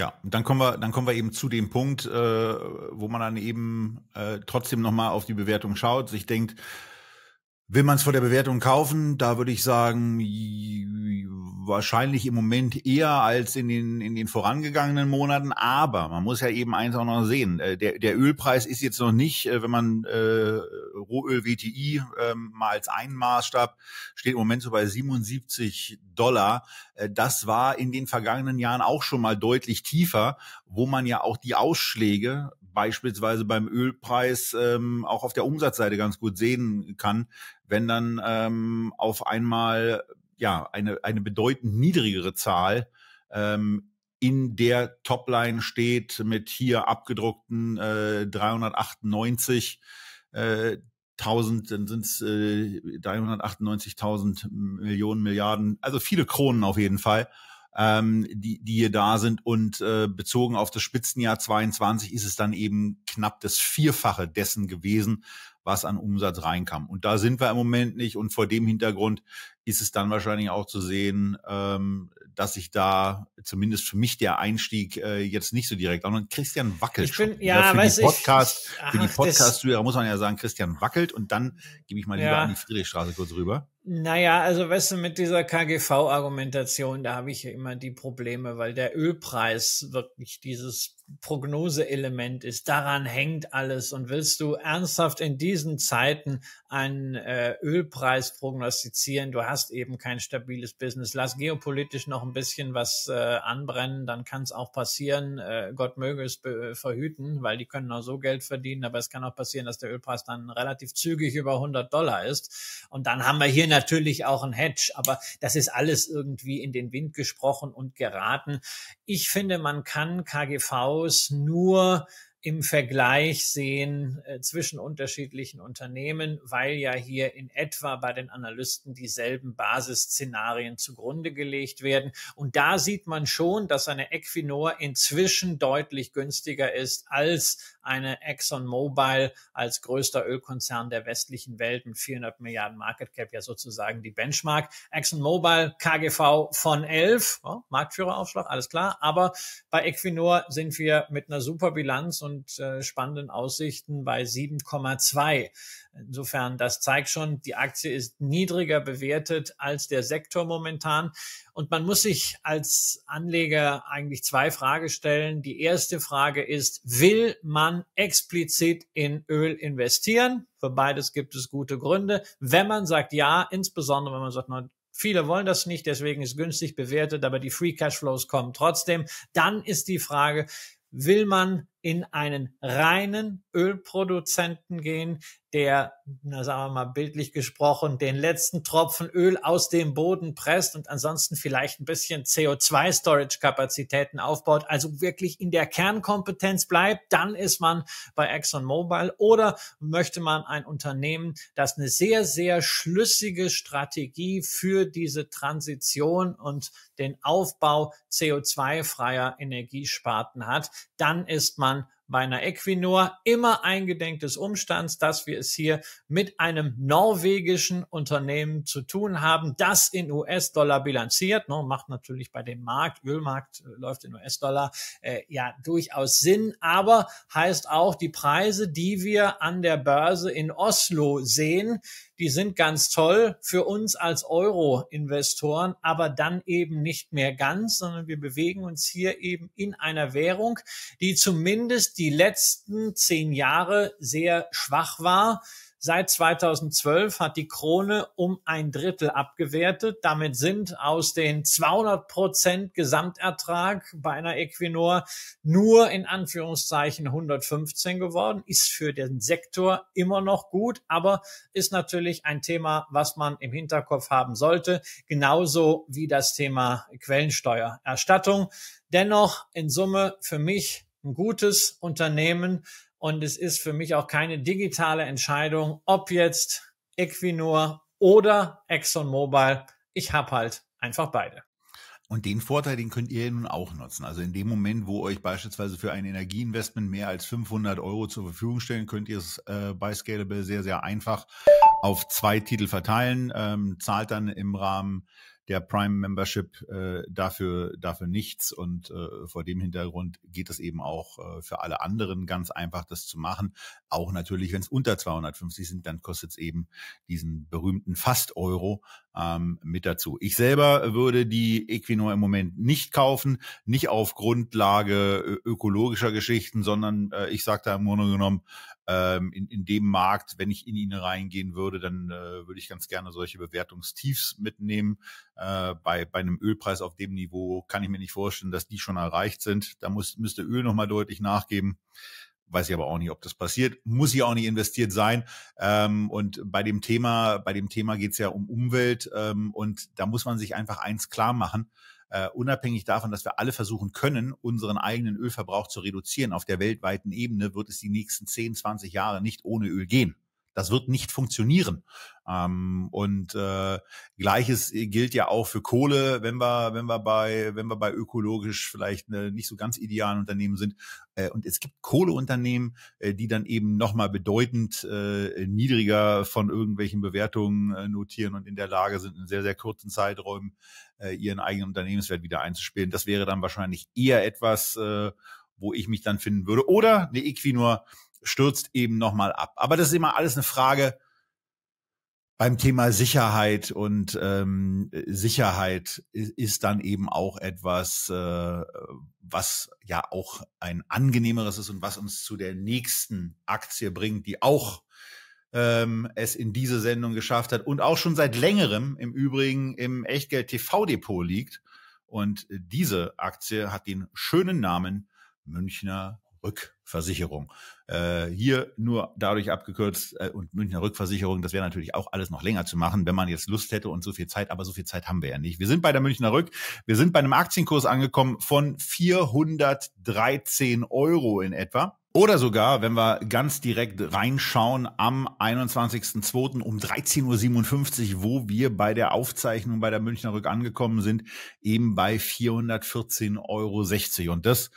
Ja, dann kommen wir, dann kommen wir eben zu dem Punkt, äh, wo man dann eben äh, trotzdem nochmal auf die Bewertung schaut, sich denkt, Will man es vor der Bewertung kaufen? Da würde ich sagen, wahrscheinlich im Moment eher als in den, in den vorangegangenen Monaten. Aber man muss ja eben eins auch noch sehen. Äh, der, der Ölpreis ist jetzt noch nicht, äh, wenn man äh, Rohöl WTI äh, mal als einen Maßstab steht im Moment so bei 77 Dollar. Äh, das war in den vergangenen Jahren auch schon mal deutlich tiefer, wo man ja auch die Ausschläge beispielsweise beim Ölpreis ähm, auch auf der Umsatzseite ganz gut sehen kann, wenn dann ähm, auf einmal ja eine, eine bedeutend niedrigere Zahl ähm, in der Topline steht mit hier abgedruckten äh, 398 äh, 1000, dann sind es äh, 398.000 Millionen Milliarden, also viele Kronen auf jeden Fall ähm, die, die hier da sind. Und äh, bezogen auf das Spitzenjahr 22 ist es dann eben knapp das Vierfache dessen gewesen, was an Umsatz reinkam. Und da sind wir im Moment nicht. Und vor dem Hintergrund ist es dann wahrscheinlich auch zu sehen, ähm, dass sich da zumindest für mich der Einstieg äh, jetzt nicht so direkt. Und Christian wackelt ich bin, schon. Ja, für, weiß die Podcast, ich, ach, für die Podcast, für die Podcast-Zuhörer muss man ja sagen, Christian wackelt. Und dann gebe ich mal lieber ja. an die Friedrichstraße kurz rüber. Naja, also weißt du, mit dieser KGV-Argumentation, da habe ich ja immer die Probleme, weil der Ölpreis wirklich dieses Prognoseelement ist. Daran hängt alles. Und willst du ernsthaft in diesen Zeiten einen äh, Ölpreis prognostizieren? Du hast eben kein stabiles Business. Lass geopolitisch noch ein bisschen was äh, anbrennen, dann kann es auch passieren. Äh, Gott möge es äh, verhüten, weil die können auch so Geld verdienen. Aber es kann auch passieren, dass der Ölpreis dann relativ zügig über 100 Dollar ist. Und dann haben wir hier eine natürlich auch ein Hedge, aber das ist alles irgendwie in den Wind gesprochen und geraten. Ich finde, man kann KGVs nur im Vergleich sehen äh, zwischen unterschiedlichen Unternehmen, weil ja hier in etwa bei den Analysten dieselben Basisszenarien zugrunde gelegt werden. Und da sieht man schon, dass eine Equinor inzwischen deutlich günstiger ist als eine ExxonMobil als größter Ölkonzern der westlichen Welt mit 400 Milliarden Market Cap, ja sozusagen die Benchmark. ExxonMobil KGV von 11, oh, Marktführeraufschlag, alles klar. Aber bei Equinor sind wir mit einer super Bilanz und und äh, spannenden Aussichten bei 7,2. Insofern, das zeigt schon, die Aktie ist niedriger bewertet als der Sektor momentan. Und man muss sich als Anleger eigentlich zwei Fragen stellen. Die erste Frage ist, will man explizit in Öl investieren? Für beides gibt es gute Gründe. Wenn man sagt ja, insbesondere wenn man sagt, na, Viele wollen das nicht, deswegen ist günstig bewertet, aber die Free Cashflows kommen trotzdem. Dann ist die Frage, will man in einen reinen Ölproduzenten gehen, der, na, sagen wir mal bildlich gesprochen, den letzten Tropfen Öl aus dem Boden presst und ansonsten vielleicht ein bisschen CO2-Storage-Kapazitäten aufbaut, also wirklich in der Kernkompetenz bleibt, dann ist man bei ExxonMobil oder möchte man ein Unternehmen, das eine sehr, sehr schlüssige Strategie für diese Transition und den Aufbau CO2-freier Energiesparten hat, dann ist man meiner Equinor, immer eingedenk des Umstands, dass wir es hier mit einem norwegischen Unternehmen zu tun haben, das in US-Dollar bilanziert. Ne, macht natürlich bei dem Markt, Ölmarkt äh, läuft in US-Dollar, äh, ja durchaus Sinn, aber heißt auch, die Preise, die wir an der Börse in Oslo sehen, die sind ganz toll für uns als Euro-Investoren, aber dann eben nicht mehr ganz, sondern wir bewegen uns hier eben in einer Währung, die zumindest die letzten zehn Jahre sehr schwach war. Seit 2012 hat die Krone um ein Drittel abgewertet. Damit sind aus den 200 Prozent Gesamtertrag bei einer Equinor nur in Anführungszeichen 115 geworden. Ist für den Sektor immer noch gut, aber ist natürlich ein Thema, was man im Hinterkopf haben sollte. Genauso wie das Thema Quellensteuererstattung. Dennoch in Summe für mich ein gutes Unternehmen, und es ist für mich auch keine digitale Entscheidung, ob jetzt Equinor oder ExxonMobil. Ich habe halt einfach beide. Und den Vorteil, den könnt ihr nun auch nutzen. Also in dem Moment, wo euch beispielsweise für ein Energieinvestment mehr als 500 Euro zur Verfügung stellen, könnt ihr es äh, bei Scalable sehr, sehr einfach auf zwei Titel verteilen, ähm, zahlt dann im Rahmen der Prime-Membership äh, dafür, dafür nichts. Und äh, vor dem Hintergrund geht es eben auch äh, für alle anderen ganz einfach, das zu machen. Auch natürlich, wenn es unter 250 sind, dann kostet es eben diesen berühmten Fast-Euro ähm, mit dazu. Ich selber würde die Equinor im Moment nicht kaufen, nicht auf Grundlage ökologischer Geschichten, sondern äh, ich sage da im Grunde genommen, ähm, in, in dem Markt, wenn ich in ihn reingehen würde, dann äh, würde ich ganz gerne solche Bewertungstiefs mitnehmen. Äh, bei, bei einem Ölpreis auf dem Niveau kann ich mir nicht vorstellen, dass die schon erreicht sind. Da muss, müsste Öl nochmal deutlich nachgeben. Weiß ich aber auch nicht, ob das passiert. Muss ich auch nicht investiert sein. Ähm, und bei dem Thema, bei dem Thema geht's ja um Umwelt ähm, und da muss man sich einfach eins klar machen. Äh, unabhängig davon, dass wir alle versuchen können, unseren eigenen Ölverbrauch zu reduzieren auf der weltweiten Ebene, wird es die nächsten 10, 20 Jahre nicht ohne Öl gehen. Das wird nicht funktionieren. Ähm, und äh, gleiches gilt ja auch für Kohle, wenn wir, wenn wir bei, wenn wir bei ökologisch vielleicht eine, nicht so ganz idealen Unternehmen sind. Äh, und es gibt Kohleunternehmen, äh, die dann eben nochmal bedeutend äh, niedriger von irgendwelchen Bewertungen äh, notieren und in der Lage sind, in sehr, sehr kurzen Zeiträumen äh, ihren eigenen Unternehmenswert wieder einzuspielen. Das wäre dann wahrscheinlich eher etwas, äh, wo ich mich dann finden würde. Oder eine Equinor, stürzt eben nochmal ab. Aber das ist immer alles eine Frage beim Thema Sicherheit und ähm, Sicherheit ist dann eben auch etwas, äh, was ja auch ein angenehmeres ist und was uns zu der nächsten Aktie bringt, die auch ähm, es in diese Sendung geschafft hat und auch schon seit längerem im Übrigen im Echtgeld TV Depot liegt. Und diese Aktie hat den schönen Namen Münchner Rück. Versicherung. Äh, hier nur dadurch abgekürzt äh, und Münchner Rückversicherung, das wäre natürlich auch alles noch länger zu machen, wenn man jetzt Lust hätte und so viel Zeit, aber so viel Zeit haben wir ja nicht. Wir sind bei der Münchner Rück, wir sind bei einem Aktienkurs angekommen von 413 Euro in etwa. Oder sogar, wenn wir ganz direkt reinschauen, am 21.02. um 13.57 Uhr, wo wir bei der Aufzeichnung bei der Münchner Rück angekommen sind, eben bei 414,60 Euro. Und das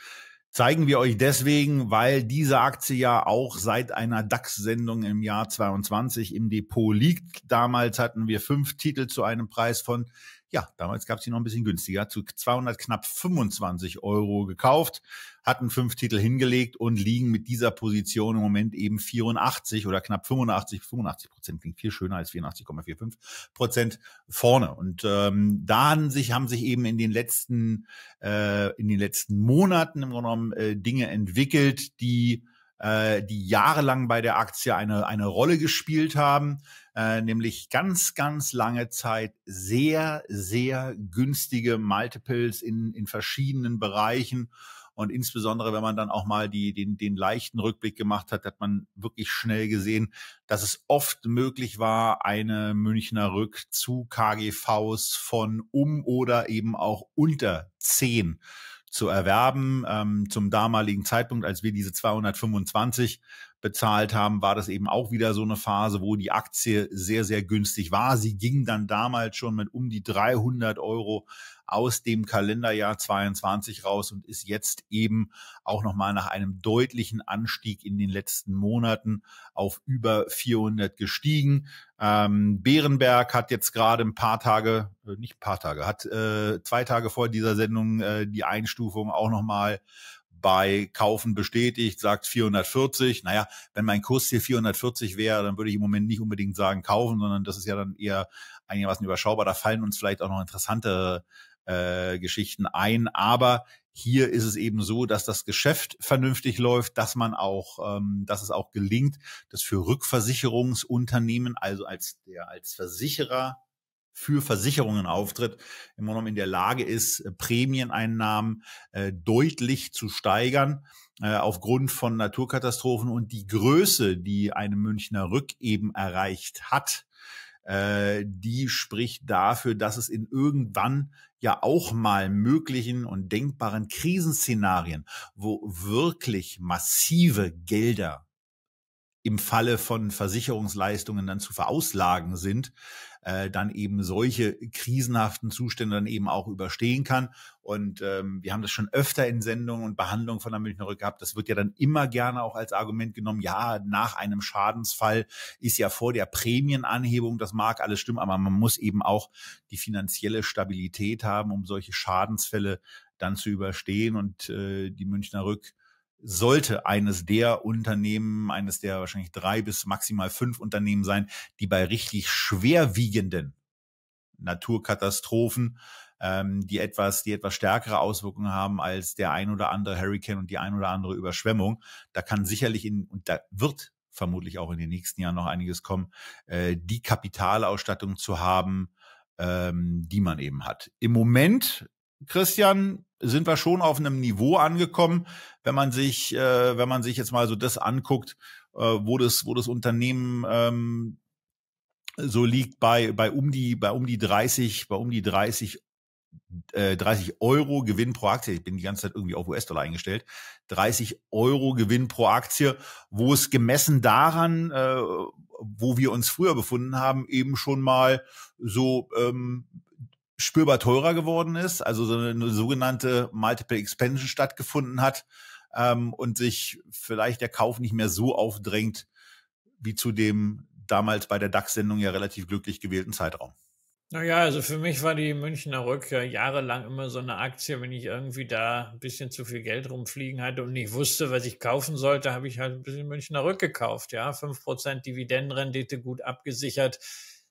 zeigen wir euch deswegen, weil diese Aktie ja auch seit einer DAX-Sendung im Jahr 22 im Depot liegt. Damals hatten wir fünf Titel zu einem Preis von, ja, damals gab es sie noch ein bisschen günstiger, zu 200 knapp 25 Euro gekauft hatten fünf Titel hingelegt und liegen mit dieser Position im Moment eben 84 oder knapp 85, 85 Prozent klingt viel schöner als 84,45 Prozent vorne. Und ähm, da haben sich, haben sich eben in den letzten, äh, in den letzten Monaten im Grunde genommen äh, Dinge entwickelt, die äh, die jahrelang bei der Aktie eine, eine Rolle gespielt haben, äh, nämlich ganz, ganz lange Zeit sehr, sehr günstige Multiples in, in verschiedenen Bereichen und insbesondere, wenn man dann auch mal die, den, den leichten Rückblick gemacht hat, hat man wirklich schnell gesehen, dass es oft möglich war, eine Münchner Rück zu KGVs von um oder eben auch unter zehn zu erwerben. Ähm, zum damaligen Zeitpunkt, als wir diese 225 bezahlt haben, war das eben auch wieder so eine Phase, wo die Aktie sehr, sehr günstig war. Sie ging dann damals schon mit um die 300 Euro aus dem Kalenderjahr 22 raus und ist jetzt eben auch nochmal nach einem deutlichen Anstieg in den letzten Monaten auf über 400 gestiegen. Ähm, Bärenberg hat jetzt gerade ein paar Tage, äh, nicht ein paar Tage, hat äh, zwei Tage vor dieser Sendung äh, die Einstufung auch nochmal bei Kaufen bestätigt, sagt 440. Naja, wenn mein Kurs hier 440 wäre, dann würde ich im Moment nicht unbedingt sagen kaufen, sondern das ist ja dann eher einigermaßen überschaubar. Da fallen uns vielleicht auch noch interessante äh, Geschichten ein. Aber hier ist es eben so, dass das Geschäft vernünftig läuft, dass man auch, ähm, dass es auch gelingt, dass für Rückversicherungsunternehmen, also als der als Versicherer für Versicherungen auftritt, immer noch in der Lage ist, äh, Prämieneinnahmen äh, deutlich zu steigern äh, aufgrund von Naturkatastrophen und die Größe, die eine Münchner Rück eben erreicht hat, äh, die spricht dafür, dass es in irgendwann ja auch mal möglichen und denkbaren Krisenszenarien, wo wirklich massive Gelder im Falle von Versicherungsleistungen dann zu verauslagen sind, äh, dann eben solche krisenhaften Zustände dann eben auch überstehen kann. Und ähm, wir haben das schon öfter in Sendungen und Behandlungen von der Münchner Rück gehabt. Das wird ja dann immer gerne auch als Argument genommen. Ja, nach einem Schadensfall ist ja vor der Prämienanhebung, das mag alles stimmen, aber man muss eben auch die finanzielle Stabilität haben, um solche Schadensfälle dann zu überstehen. Und äh, die Münchner Rück sollte eines der Unternehmen, eines der wahrscheinlich drei bis maximal fünf Unternehmen sein, die bei richtig schwerwiegenden Naturkatastrophen, ähm, die etwas, die etwas stärkere Auswirkungen haben als der ein oder andere Hurricane und die ein oder andere Überschwemmung. Da kann sicherlich in, und da wird vermutlich auch in den nächsten Jahren noch einiges kommen, äh, die Kapitalausstattung zu haben, ähm, die man eben hat. Im Moment, Christian, sind wir schon auf einem Niveau angekommen, wenn man sich, äh, wenn man sich jetzt mal so das anguckt, äh, wo das, wo das Unternehmen ähm, so liegt bei bei um die bei um die 30 bei um die 30 äh, 30 Euro Gewinn pro Aktie. Ich bin die ganze Zeit irgendwie auf US-Dollar eingestellt. 30 Euro Gewinn pro Aktie, wo es gemessen daran, äh, wo wir uns früher befunden haben, eben schon mal so ähm, spürbar teurer geworden ist, also so eine sogenannte Multiple Expansion stattgefunden hat ähm, und sich vielleicht der Kauf nicht mehr so aufdrängt wie zu dem damals bei der DAX-Sendung ja relativ glücklich gewählten Zeitraum. Naja, also für mich war die Münchner Rückkehr jahrelang immer so eine Aktie, wenn ich irgendwie da ein bisschen zu viel Geld rumfliegen hatte und nicht wusste, was ich kaufen sollte, habe ich halt ein bisschen Münchner Rück gekauft, ja. fünf Prozent Dividendenrendite gut abgesichert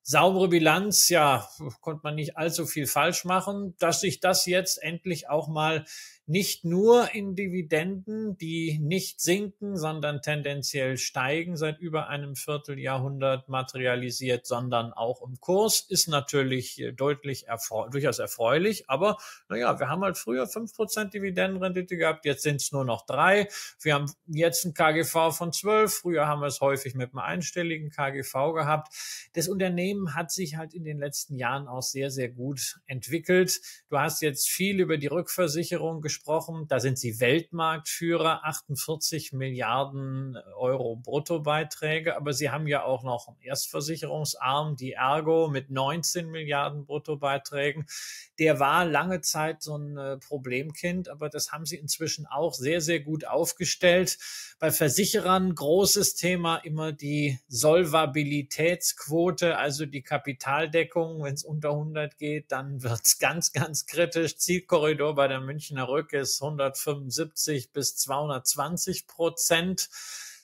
saubere Bilanz, ja, konnte man nicht allzu viel falsch machen, dass sich das jetzt endlich auch mal nicht nur in Dividenden, die nicht sinken, sondern tendenziell steigen, seit über einem Vierteljahrhundert materialisiert, sondern auch im Kurs, ist natürlich äh, deutlich erfre durchaus erfreulich. Aber naja, wir haben halt früher fünf Prozent Dividendenrendite gehabt, jetzt sind es nur noch drei. Wir haben jetzt ein KGV von zwölf. früher haben wir es häufig mit einem einstelligen KGV gehabt. Das Unternehmen hat sich halt in den letzten Jahren auch sehr, sehr gut entwickelt. Du hast jetzt viel über die Rückversicherung gesprochen gesprochen. Da sind sie Weltmarktführer, 48 Milliarden äh, Euro Bruttobeiträge. Aber sie haben ja auch noch einen Erstversicherungsarm, die Ergo mit 19 Milliarden Bruttobeiträgen. Der war lange Zeit so ein äh, Problemkind, aber das haben sie inzwischen auch sehr, sehr gut aufgestellt. Bei Versicherern großes Thema immer die Solvabilitätsquote, also die Kapitaldeckung. Wenn es unter 100 geht, dann wird es ganz, ganz kritisch. Zielkorridor bei der Münchner Rück ist 175 bis 220 Prozent.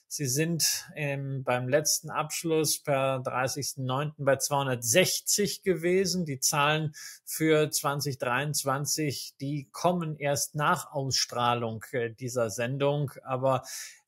Sie sind ähm, beim letzten Abschluss per 30.09. bei 260 gewesen. Die Zahlen für 2023, die kommen erst nach Ausstrahlung äh, dieser Sendung. Aber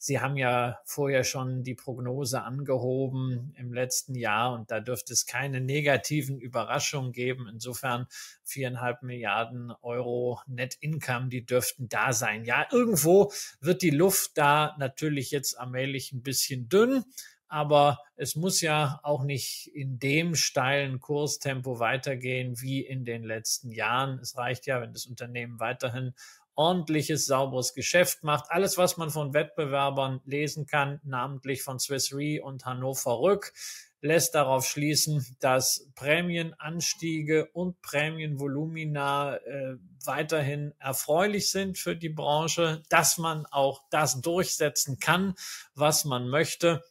Sie haben ja vorher schon die Prognose angehoben im letzten Jahr und da dürfte es keine negativen Überraschungen geben. Insofern viereinhalb Milliarden Euro Net Income, die dürften da sein. Ja, irgendwo wird die Luft da natürlich jetzt allmählich ein bisschen dünn aber es muss ja auch nicht in dem steilen Kurstempo weitergehen wie in den letzten Jahren. Es reicht ja, wenn das Unternehmen weiterhin ordentliches, sauberes Geschäft macht. Alles, was man von Wettbewerbern lesen kann, namentlich von Swiss Re und Hannover Rück, lässt darauf schließen, dass Prämienanstiege und Prämienvolumina äh, weiterhin erfreulich sind für die Branche, dass man auch das durchsetzen kann, was man möchte.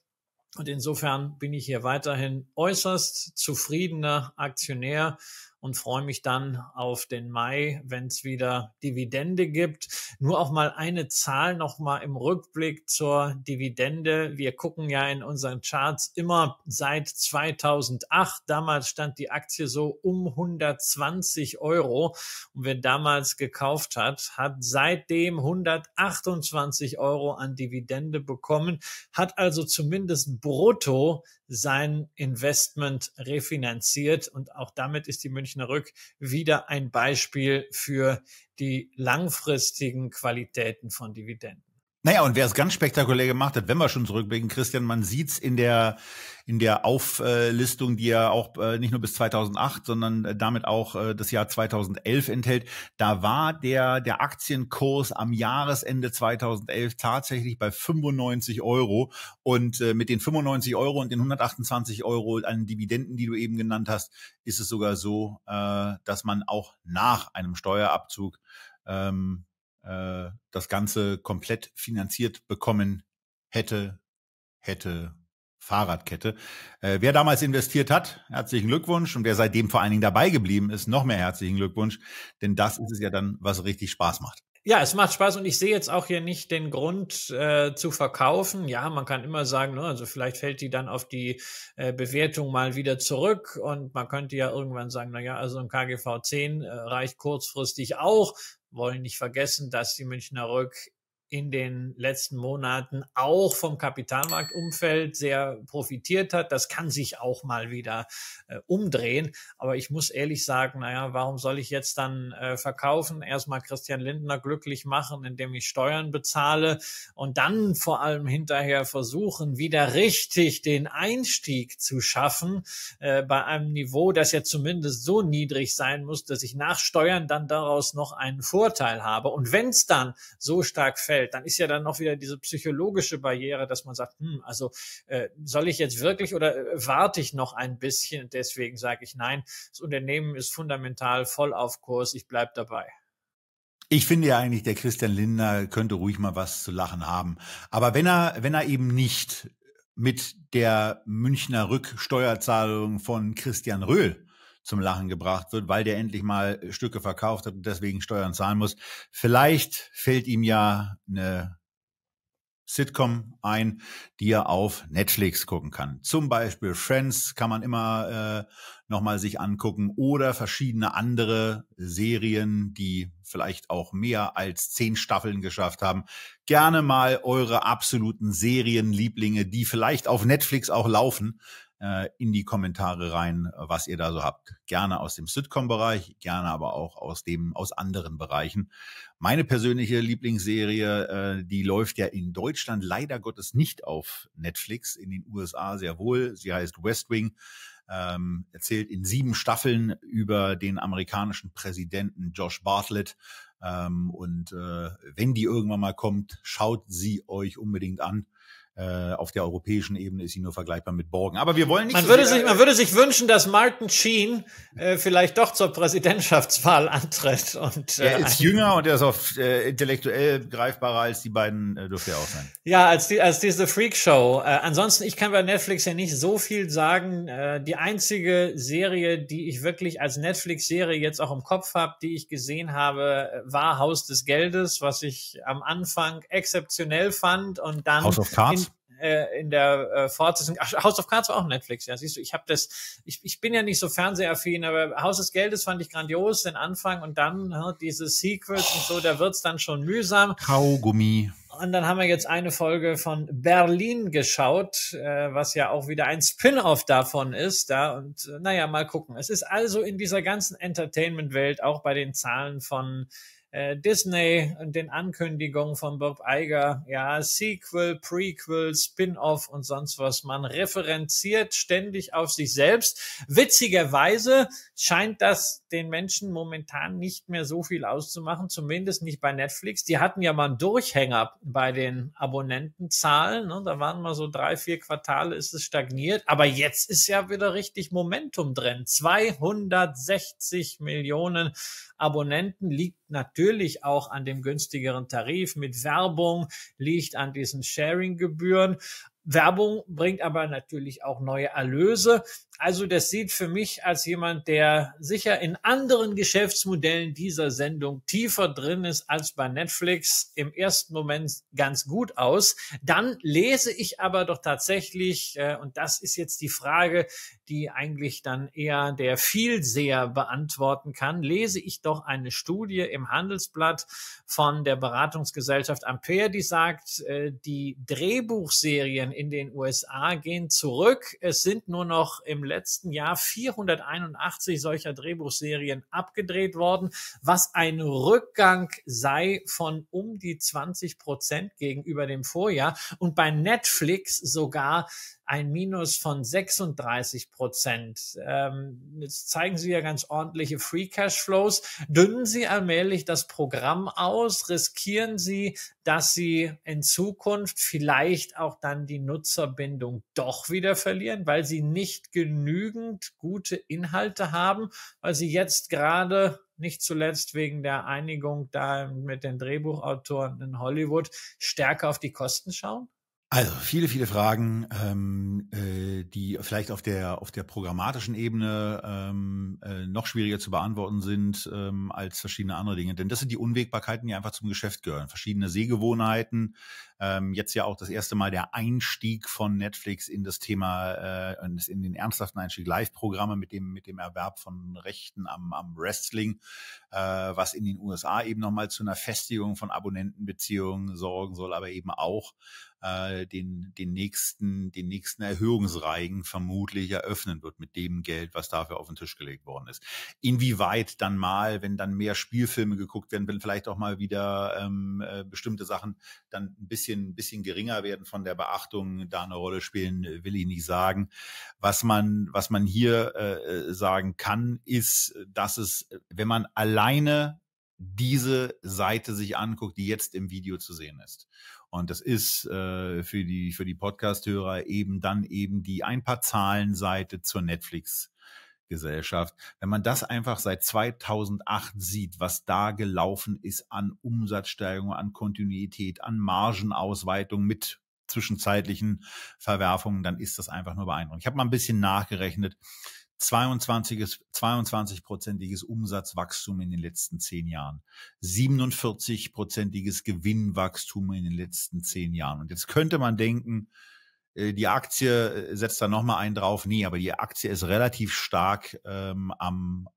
Und insofern bin ich hier weiterhin äußerst zufriedener Aktionär und freue mich dann auf den Mai, wenn es wieder Dividende gibt. Nur auch mal eine Zahl nochmal im Rückblick zur Dividende. Wir gucken ja in unseren Charts immer seit 2008. Damals stand die Aktie so um 120 Euro. Und wer damals gekauft hat, hat seitdem 128 Euro an Dividende bekommen, hat also zumindest brutto sein Investment refinanziert. Und auch damit ist die Münchner Rück wieder ein Beispiel für die langfristigen Qualitäten von Dividenden. Naja, und wer es ganz spektakulär gemacht hat, wenn wir schon zurückblicken, Christian, man sieht's in der in der Auflistung, die ja auch äh, nicht nur bis 2008, sondern äh, damit auch äh, das Jahr 2011 enthält, da war der, der Aktienkurs am Jahresende 2011 tatsächlich bei 95 Euro. Und mit den 95 Euro und den 128 Euro an Dividenden, die du eben genannt hast, ist es sogar so, dass man auch nach einem Steuerabzug ähm, äh, das Ganze komplett finanziert bekommen hätte, hätte Fahrradkette. Äh, wer damals investiert hat, herzlichen Glückwunsch. Und wer seitdem vor allen Dingen dabei geblieben ist, noch mehr herzlichen Glückwunsch. Denn das ist es ja dann, was richtig Spaß macht. Ja, es macht Spaß und ich sehe jetzt auch hier nicht den Grund äh, zu verkaufen. Ja, man kann immer sagen, ne, also vielleicht fällt die dann auf die äh, Bewertung mal wieder zurück und man könnte ja irgendwann sagen, na ja, also ein KGV 10 äh, reicht kurzfristig auch, wollen nicht vergessen, dass die Münchner Rück in den letzten Monaten auch vom Kapitalmarktumfeld sehr profitiert hat. Das kann sich auch mal wieder äh, umdrehen. Aber ich muss ehrlich sagen, naja, warum soll ich jetzt dann äh, verkaufen? Erstmal Christian Lindner glücklich machen, indem ich Steuern bezahle und dann vor allem hinterher versuchen, wieder richtig den Einstieg zu schaffen äh, bei einem Niveau, das ja zumindest so niedrig sein muss, dass ich nach Steuern dann daraus noch einen Vorteil habe. Und wenn es dann so stark fällt, fällt, dann ist ja dann noch wieder diese psychologische Barriere, dass man sagt, hm, also äh, soll ich jetzt wirklich oder äh, warte ich noch ein bisschen? Deswegen sage ich nein, das Unternehmen ist fundamental voll auf Kurs, ich bleibe dabei. Ich finde ja eigentlich, der Christian Lindner könnte ruhig mal was zu lachen haben. Aber wenn er, wenn er eben nicht mit der Münchner Rücksteuerzahlung von Christian Röhl zum Lachen gebracht wird, weil der endlich mal äh, Stücke verkauft hat und deswegen Steuern zahlen muss. Vielleicht fällt ihm ja eine Sitcom ein, die er auf Netflix gucken kann. Zum Beispiel Friends kann man immer äh, nochmal sich angucken oder verschiedene andere Serien, die vielleicht auch mehr als zehn Staffeln geschafft haben. Gerne mal eure absoluten Serienlieblinge, die vielleicht auf Netflix auch laufen, äh, in die Kommentare rein, was ihr da so habt. Gerne aus dem Sitcom-Bereich, gerne aber auch aus dem, aus anderen Bereichen. Meine persönliche Lieblingsserie, äh, die läuft ja in Deutschland leider Gottes nicht auf Netflix, in den USA sehr wohl. Sie heißt West Wing ähm, erzählt in sieben Staffeln über den amerikanischen Präsidenten Josh Bartlett. Ähm, und äh, wenn die irgendwann mal kommt, schaut sie euch unbedingt an. Äh, auf der europäischen Ebene ist sie nur vergleichbar mit Borgen. Aber wir wollen nicht. Man, so würde, sehr, sich, man würde sich wünschen, dass Martin Sheen äh, vielleicht doch zur Präsidentschaftswahl antritt. Und, äh, er ist jünger und er ist oft äh, intellektuell greifbarer als die beiden, äh, dürfte er auch sein. Ja, als, die, als diese Freakshow. Äh, ansonsten, ich kann bei Netflix ja nicht so viel sagen. Äh, die einzige Serie, die ich wirklich als Netflix-Serie jetzt auch im Kopf habe, die ich gesehen habe, war Haus des Geldes, was ich am Anfang exzeptionell fand und dann. House of Cards? äh, in der äh, Fortsetzung. Ach, House of Cards war auch Netflix, ja, siehst du, ich habe das, ich, ich bin ja nicht so fernsehaffin, aber Haus des Geldes fand ich grandios, den Anfang und dann ne, diese Secrets oh. und so, da wird's dann schon mühsam. Kaugummi. Und dann haben wir jetzt eine Folge von Berlin geschaut, äh, was ja auch wieder ein Spin-off davon ist. Da und äh, naja, mal gucken. Es ist also in dieser ganzen Entertainment-Welt, auch bei den Zahlen von äh, Disney und den Ankündigungen von Bob Eiger, ja, Sequel, Prequel, Spin-off und sonst was. Man referenziert ständig auf sich selbst. Witzigerweise scheint das den Menschen momentan nicht mehr so viel auszumachen, zumindest nicht bei Netflix. Die hatten ja mal einen Durchhänger bei den Abonnentenzahlen. Ne? Da waren mal so drei, vier Quartale ist es stagniert. Aber jetzt ist ja wieder richtig Momentum drin. 260 Millionen Abonnenten liegt natürlich auch an dem günstigeren Tarif mit Werbung, liegt an diesen Sharing-Gebühren. Werbung bringt aber natürlich auch neue Erlöse. Also das sieht für mich als jemand, der sicher in anderen Geschäftsmodellen dieser Sendung tiefer drin ist als bei Netflix, im ersten Moment ganz gut aus. Dann lese ich aber doch tatsächlich, äh, und das ist jetzt die Frage, die eigentlich dann eher der Vielseher beantworten kann, lese ich doch eine Studie im Handelsblatt von der Beratungsgesellschaft Ampere, die sagt, äh, die Drehbuchserien in den USA gehen zurück. Es sind nur noch im letzten Jahr 481 solcher Drehbuchserien abgedreht worden, was ein Rückgang sei von um die 20 Prozent gegenüber dem Vorjahr und bei Netflix sogar ein Minus von 36 Prozent. Ähm, jetzt zeigen Sie ja ganz ordentliche Free Cash Flows. Dünnen Sie allmählich das Programm aus? Riskieren Sie, dass Sie in Zukunft vielleicht auch dann die Nutzerbindung doch wieder verlieren, weil Sie nicht genügend gute Inhalte haben, weil Sie jetzt gerade nicht zuletzt wegen der Einigung da mit den Drehbuchautoren in Hollywood stärker auf die Kosten schauen? Also viele, viele Fragen, ähm, äh, die vielleicht auf der auf der programmatischen Ebene ähm, äh, noch schwieriger zu beantworten sind ähm, als verschiedene andere Dinge. Denn das sind die Unwägbarkeiten, die einfach zum Geschäft gehören. Verschiedene Sehgewohnheiten, ähm, jetzt ja auch das erste Mal der Einstieg von Netflix in das Thema, äh, in den ernsthaften Einstieg Live-Programme mit dem, mit dem Erwerb von Rechten am, am Wrestling, äh, was in den USA eben nochmal zu einer Festigung von Abonnentenbeziehungen sorgen soll, aber eben auch äh, den, den nächsten, den nächsten Erhöhungsreigen vermutlich eröffnen wird mit dem Geld, was dafür auf den Tisch gelegt worden ist. Inwieweit dann mal, wenn dann mehr Spielfilme geguckt werden, wenn vielleicht auch mal wieder ähm, äh, bestimmte Sachen dann ein bisschen bisschen, bisschen geringer werden von der Beachtung, da eine Rolle spielen, will ich nicht sagen. Was man, was man hier äh, äh, sagen kann, ist, dass es, wenn man alleine diese Seite sich anguckt, die jetzt im Video zu sehen ist. Und das ist äh, für die, für die Podcast-Hörer eben dann eben die ein paar Zahlen-Seite zur Netflix. Gesellschaft. Wenn man das einfach seit 2008 sieht, was da gelaufen ist an Umsatzsteigerung, an Kontinuität, an Margenausweitung mit zwischenzeitlichen Verwerfungen, dann ist das einfach nur beeindruckend. Ich habe mal ein bisschen nachgerechnet. 22-prozentiges Umsatzwachstum in den letzten zehn Jahren, 47-prozentiges Gewinnwachstum in den letzten zehn Jahren. Und jetzt könnte man denken, äh, die Aktie äh, setzt da nochmal einen drauf. Nee, aber die Aktie ist relativ stark ähm, am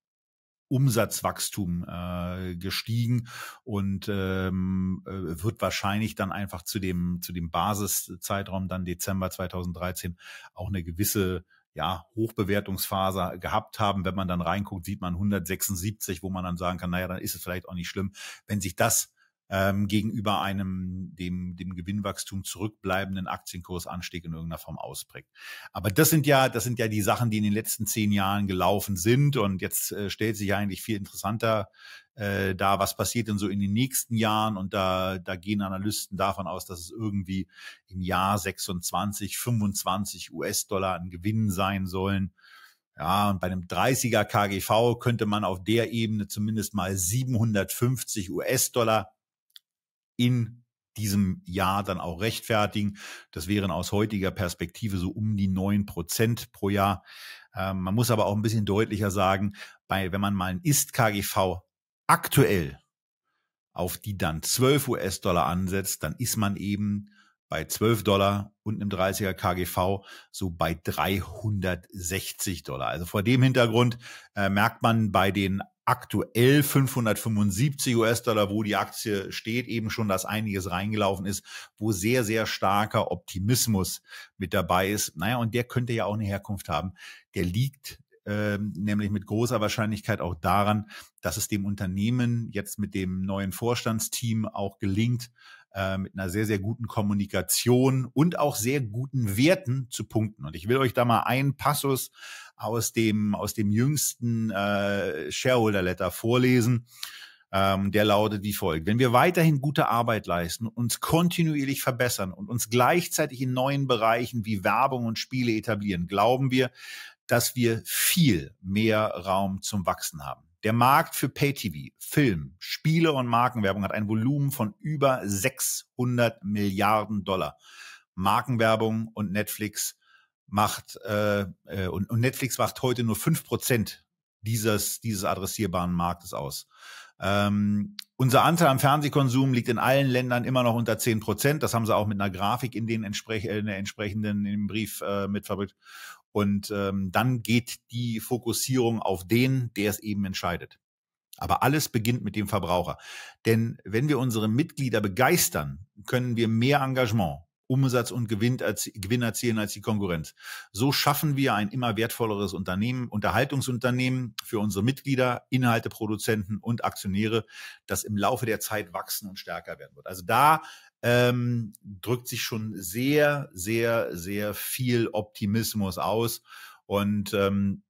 Umsatzwachstum äh, gestiegen und ähm, äh, wird wahrscheinlich dann einfach zu dem, zu dem Basiszeitraum dann Dezember 2013 auch eine gewisse ja, Hochbewertungsphase gehabt haben. Wenn man dann reinguckt, sieht man 176, wo man dann sagen kann, naja, dann ist es vielleicht auch nicht schlimm, wenn sich das ähm, gegenüber einem dem, dem Gewinnwachstum zurückbleibenden Aktienkursanstieg in irgendeiner Form ausprägt. Aber das sind ja, das sind ja die Sachen, die in den letzten zehn Jahren gelaufen sind. Und jetzt äh, stellt sich eigentlich viel interessanter äh, da, was passiert denn so in den nächsten Jahren? Und da, da gehen Analysten davon aus, dass es irgendwie im Jahr 26, 25 US-Dollar an Gewinnen sein sollen. Ja, und bei einem 30er KGV könnte man auf der Ebene zumindest mal 750 US-Dollar in diesem Jahr dann auch rechtfertigen. Das wären aus heutiger Perspektive so um die neun Prozent pro Jahr. Ähm, man muss aber auch ein bisschen deutlicher sagen, bei, wenn man mal ein Ist-KGV aktuell auf die dann 12 US-Dollar ansetzt, dann ist man eben bei 12 Dollar und einem 30er KGV so bei 360 Dollar. Also vor dem Hintergrund äh, merkt man bei den aktuell 575 US-Dollar, wo die Aktie steht, eben schon, dass einiges reingelaufen ist, wo sehr, sehr starker Optimismus mit dabei ist. Naja, und der könnte ja auch eine Herkunft haben. Der liegt ähm, nämlich mit großer Wahrscheinlichkeit auch daran, dass es dem Unternehmen jetzt mit dem neuen Vorstandsteam auch gelingt, äh, mit einer sehr, sehr guten Kommunikation und auch sehr guten Werten zu punkten. Und ich will euch da mal einen Passus aus dem, aus dem jüngsten äh, Shareholder Letter vorlesen. Ähm, der lautet wie folgt. Wenn wir weiterhin gute Arbeit leisten, uns kontinuierlich verbessern und uns gleichzeitig in neuen Bereichen wie Werbung und Spiele etablieren, glauben wir, dass wir viel mehr Raum zum Wachsen haben. Der Markt für Pay-TV, Film, Spiele und Markenwerbung hat ein Volumen von über 600 Milliarden Dollar. Markenwerbung und Netflix macht äh, äh, und, und Netflix macht heute nur fünf Prozent dieses, dieses adressierbaren Marktes aus. Ähm, unser Anteil am Fernsehkonsum liegt in allen Ländern immer noch unter zehn Prozent. Das haben sie auch mit einer Grafik in den entsprech in der entsprechenden im Brief äh, mitverrückt. Und ähm, dann geht die Fokussierung auf den, der es eben entscheidet. Aber alles beginnt mit dem Verbraucher. Denn wenn wir unsere Mitglieder begeistern, können wir mehr Engagement, Umsatz und Gewinn, erzielen als die Konkurrenz. So schaffen wir ein immer wertvolleres Unternehmen, Unterhaltungsunternehmen für unsere Mitglieder, Inhalteproduzenten und Aktionäre, das im Laufe der Zeit wachsen und stärker werden wird. Also da ähm, drückt sich schon sehr, sehr, sehr viel Optimismus aus. Und ähm,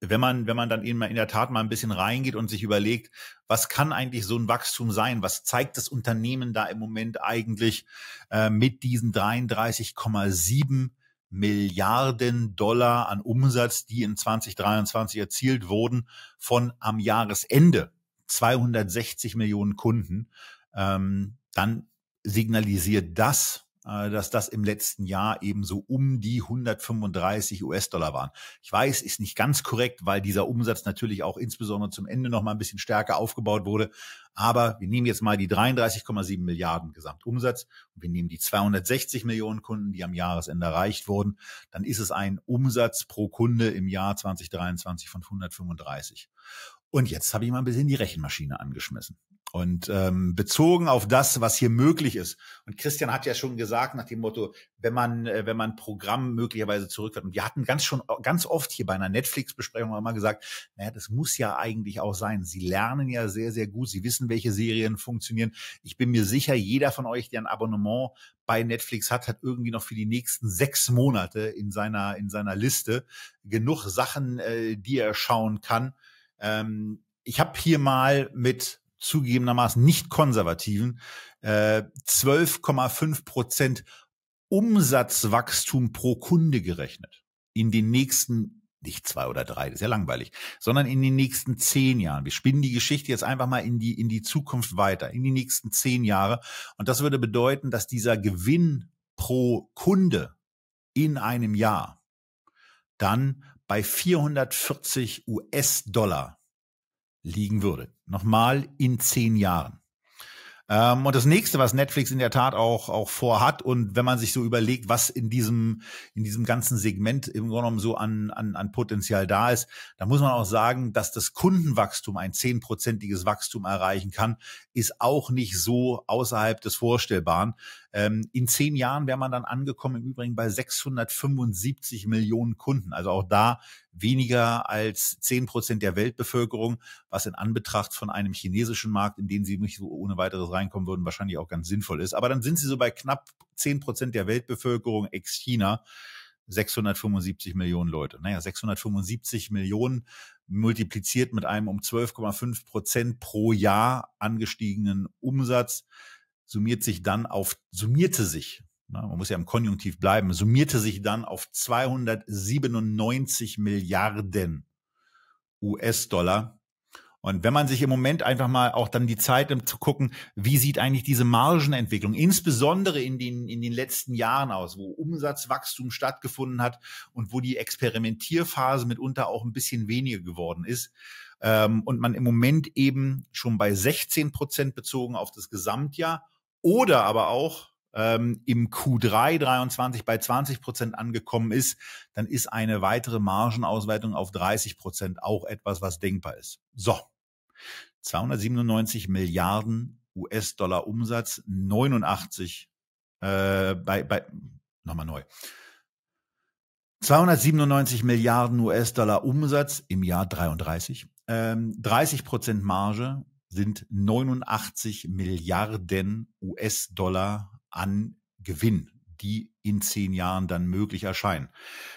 wenn man, wenn man dann eben mal in der Tat mal ein bisschen reingeht und sich überlegt, was kann eigentlich so ein Wachstum sein? Was zeigt das Unternehmen da im Moment eigentlich äh, mit diesen 33,7 Milliarden Dollar an Umsatz, die in 2023 erzielt wurden, von am Jahresende 260 Millionen Kunden? Ähm, dann signalisiert das, äh, dass das im letzten Jahr eben so um die 135 US-Dollar waren. Ich weiß, ist nicht ganz korrekt, weil dieser Umsatz natürlich auch insbesondere zum Ende noch mal ein bisschen stärker aufgebaut wurde. Aber wir nehmen jetzt mal die 33,7 Milliarden Gesamtumsatz und wir nehmen die 260 Millionen Kunden, die am Jahresende erreicht wurden. Dann ist es ein Umsatz pro Kunde im Jahr 2023 von 135. Und jetzt habe ich mal ein bisschen die Rechenmaschine angeschmissen und ähm, bezogen auf das, was hier möglich ist. Und Christian hat ja schon gesagt nach dem Motto, wenn man äh, wenn man Programm möglicherweise zurückfährt. Und wir hatten ganz schon äh, ganz oft hier bei einer Netflix-Besprechung immer gesagt, naja, das muss ja eigentlich auch sein. Sie lernen ja sehr sehr gut, sie wissen, welche Serien funktionieren. Ich bin mir sicher, jeder von euch, der ein Abonnement bei Netflix hat, hat irgendwie noch für die nächsten sechs Monate in seiner in seiner Liste genug Sachen, äh, die er schauen kann. Ähm, ich habe hier mal mit zugegebenermaßen nicht konservativen äh, 12,5 Prozent Umsatzwachstum pro Kunde gerechnet. In den nächsten nicht zwei oder drei, das ist ja langweilig, sondern in den nächsten zehn Jahren. Wir spinnen die Geschichte jetzt einfach mal in die, in die Zukunft weiter, in die nächsten zehn Jahre. Und das würde bedeuten, dass dieser Gewinn pro Kunde in einem Jahr dann bei 440 US-Dollar liegen würde. Nochmal in zehn Jahren. Ähm, und das nächste, was Netflix in der Tat auch, auch vorhat, und wenn man sich so überlegt, was in diesem, in diesem ganzen Segment im Grunde genommen so an, an, an Potenzial da ist, da muss man auch sagen, dass das Kundenwachstum ein zehnprozentiges Wachstum erreichen kann, ist auch nicht so außerhalb des Vorstellbaren. Ähm, in zehn Jahren wäre man dann angekommen, im Übrigen bei 675 Millionen Kunden. Also auch da weniger als zehn Prozent der Weltbevölkerung, was in Anbetracht von einem chinesischen Markt, in den sie nicht so ohne weiteres reinkommen würden, wahrscheinlich auch ganz sinnvoll ist. Aber dann sind sie so bei knapp zehn Prozent der Weltbevölkerung ex-China. 675 Millionen Leute. Naja, 675 Millionen multipliziert mit einem um 12,5 Prozent pro Jahr angestiegenen Umsatz summiert sich dann auf, summierte sich, na, ne, man muss ja im Konjunktiv bleiben, summierte sich dann auf 297 Milliarden US-Dollar. Und wenn man sich im Moment einfach mal auch dann die Zeit nimmt zu gucken, wie sieht eigentlich diese Margenentwicklung, insbesondere in den, in den letzten Jahren aus, wo Umsatzwachstum stattgefunden hat und wo die Experimentierphase mitunter auch ein bisschen weniger geworden ist. Ähm, und man im Moment eben schon bei 16 Prozent bezogen auf das Gesamtjahr oder aber auch ähm, im Q3 23 bei 20 Prozent angekommen ist, dann ist eine weitere Margenausweitung auf 30 Prozent auch etwas, was denkbar ist. So, 297 Milliarden US-Dollar Umsatz, 89 äh, bei, bei nochmal neu. 297 Milliarden US-Dollar Umsatz im Jahr 33, ähm, 30 Prozent Marge sind 89 Milliarden US-Dollar an Gewinn, die in zehn Jahren dann möglich erscheinen.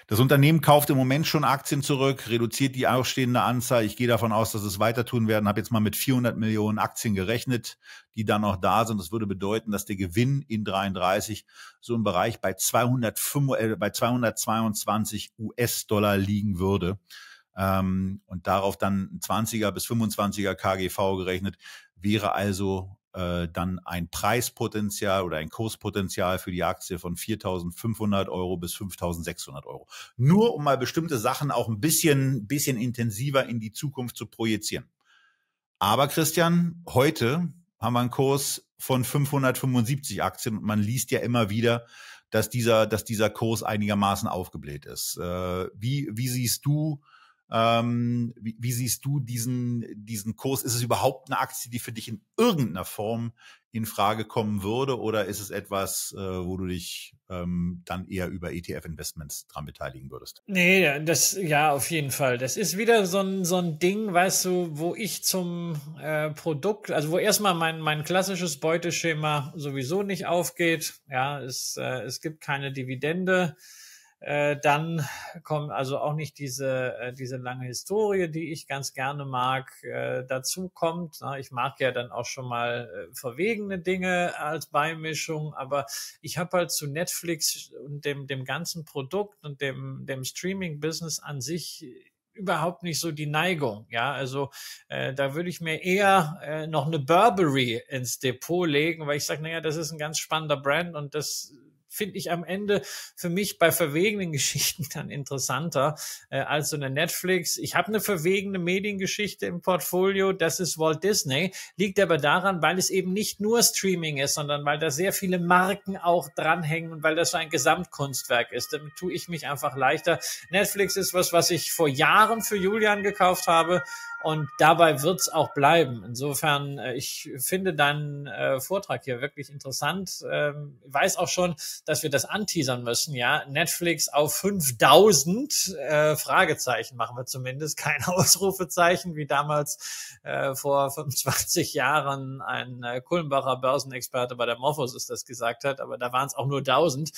Das Unternehmen kauft im Moment schon Aktien zurück, reduziert die ausstehende Anzahl. Ich gehe davon aus, dass es weiter tun werden. Habe jetzt mal mit 400 Millionen Aktien gerechnet, die dann noch da sind. Das würde bedeuten, dass der Gewinn in 33 so im Bereich bei, 205, äh, bei 222 US-Dollar liegen würde ähm, und darauf dann 20er bis 25er KGV gerechnet, wäre also äh, dann ein Preispotenzial oder ein Kurspotenzial für die Aktie von 4.500 Euro bis 5.600 Euro. Nur um mal bestimmte Sachen auch ein bisschen, bisschen intensiver in die Zukunft zu projizieren. Aber Christian, heute haben wir einen Kurs von 575 Aktien und man liest ja immer wieder, dass dieser, dass dieser Kurs einigermaßen aufgebläht ist. Äh, wie, wie siehst du ähm, wie, wie, siehst du diesen, diesen Kurs? Ist es überhaupt eine Aktie, die für dich in irgendeiner Form in Frage kommen würde? Oder ist es etwas, äh, wo du dich ähm, dann eher über ETF-Investments dran beteiligen würdest? Nee, das, ja, auf jeden Fall. Das ist wieder so ein, so ein Ding, weißt du, wo ich zum äh, Produkt, also wo erstmal mein, mein klassisches Beuteschema sowieso nicht aufgeht. Ja, es, äh, es gibt keine Dividende äh, dann kommen also auch nicht diese, äh, diese lange Historie, die ich ganz gerne mag, äh, dazu kommt. Ne? ich mag ja dann auch schon mal verwegene Dinge als Beimischung, aber ich habe halt zu Netflix und dem, dem ganzen Produkt und dem, dem Streaming-Business an sich überhaupt nicht so die Neigung. Ja, also äh, da würde ich mir eher äh, noch eine Burberry ins Depot legen, weil ich sage, naja, das ist ein ganz spannender Brand und das finde ich am Ende für mich bei verwegenen Geschichten dann interessanter äh, als so eine Netflix. Ich habe eine verwegene Mediengeschichte im Portfolio, das ist Walt Disney, liegt aber daran, weil es eben nicht nur Streaming ist, sondern weil da sehr viele Marken auch dranhängen und weil das so ein Gesamtkunstwerk ist. Damit tue ich mich einfach leichter. Netflix ist was, was ich vor Jahren für Julian gekauft habe und dabei wird's auch bleiben. Insofern, äh, ich finde deinen äh, Vortrag hier wirklich interessant. Ähm, weiß auch schon, dass wir das anteasern müssen. Ja, Netflix auf 5000 äh, Fragezeichen machen wir zumindest. Kein Ausrufezeichen, wie damals äh, vor 25 Jahren ein äh, Kulmbacher Börsenexperte bei der Morphosis das gesagt hat. Aber da waren es auch nur 1000.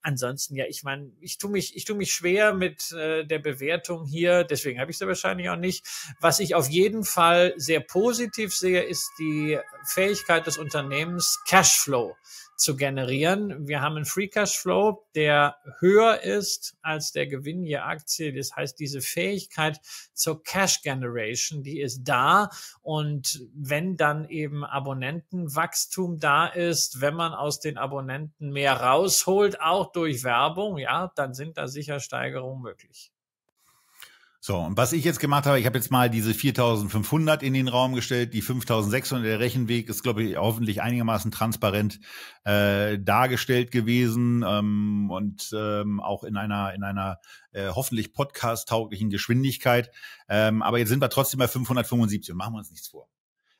Ansonsten, ja, ich meine, ich tue mich, ich tue mich schwer mit äh, der Bewertung hier. Deswegen habe ich sie wahrscheinlich auch nicht. Was ich auf jeden Fall sehr positiv sehe, ist die Fähigkeit des Unternehmens, Cashflow zu generieren. Wir haben einen Free Cashflow, der höher ist als der Gewinn je Aktie. Das heißt, diese Fähigkeit zur Cash Generation, die ist da. Und wenn dann eben Abonnentenwachstum da ist, wenn man aus den Abonnenten mehr rausholt, auch durch Werbung, ja, dann sind da sicher Steigerungen möglich. So, und was ich jetzt gemacht habe, ich habe jetzt mal diese 4500 in den Raum gestellt, die 5600, der Rechenweg ist, glaube ich, hoffentlich einigermaßen transparent äh, dargestellt gewesen ähm, und ähm, auch in einer, in einer äh, hoffentlich podcast-tauglichen Geschwindigkeit. Ähm, aber jetzt sind wir trotzdem bei 575 machen wir uns nichts vor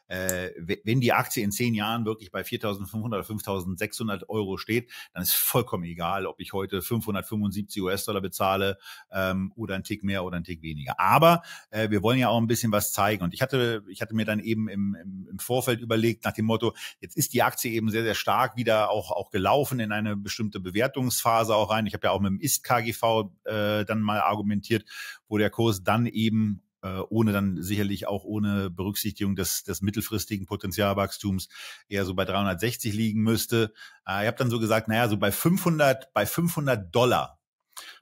äh, wenn die Aktie in zehn Jahren wirklich bei 4.500 oder 5.600 Euro steht, dann ist vollkommen egal, ob ich heute 575 US-Dollar bezahle ähm, oder einen Tick mehr oder einen Tick weniger. Aber äh, wir wollen ja auch ein bisschen was zeigen. Und ich hatte, ich hatte mir dann eben im, im, im Vorfeld überlegt nach dem Motto, jetzt ist die Aktie eben sehr, sehr stark wieder auch, auch gelaufen in eine bestimmte Bewertungsphase auch rein. Ich habe ja auch mit dem Ist-KGV äh, dann mal argumentiert, wo der Kurs dann eben äh, ohne dann sicherlich auch ohne Berücksichtigung des, des mittelfristigen Potenzialwachstums eher so bei 360 liegen müsste. Äh, ich habe dann so gesagt, naja, so bei 500, bei 500 Dollar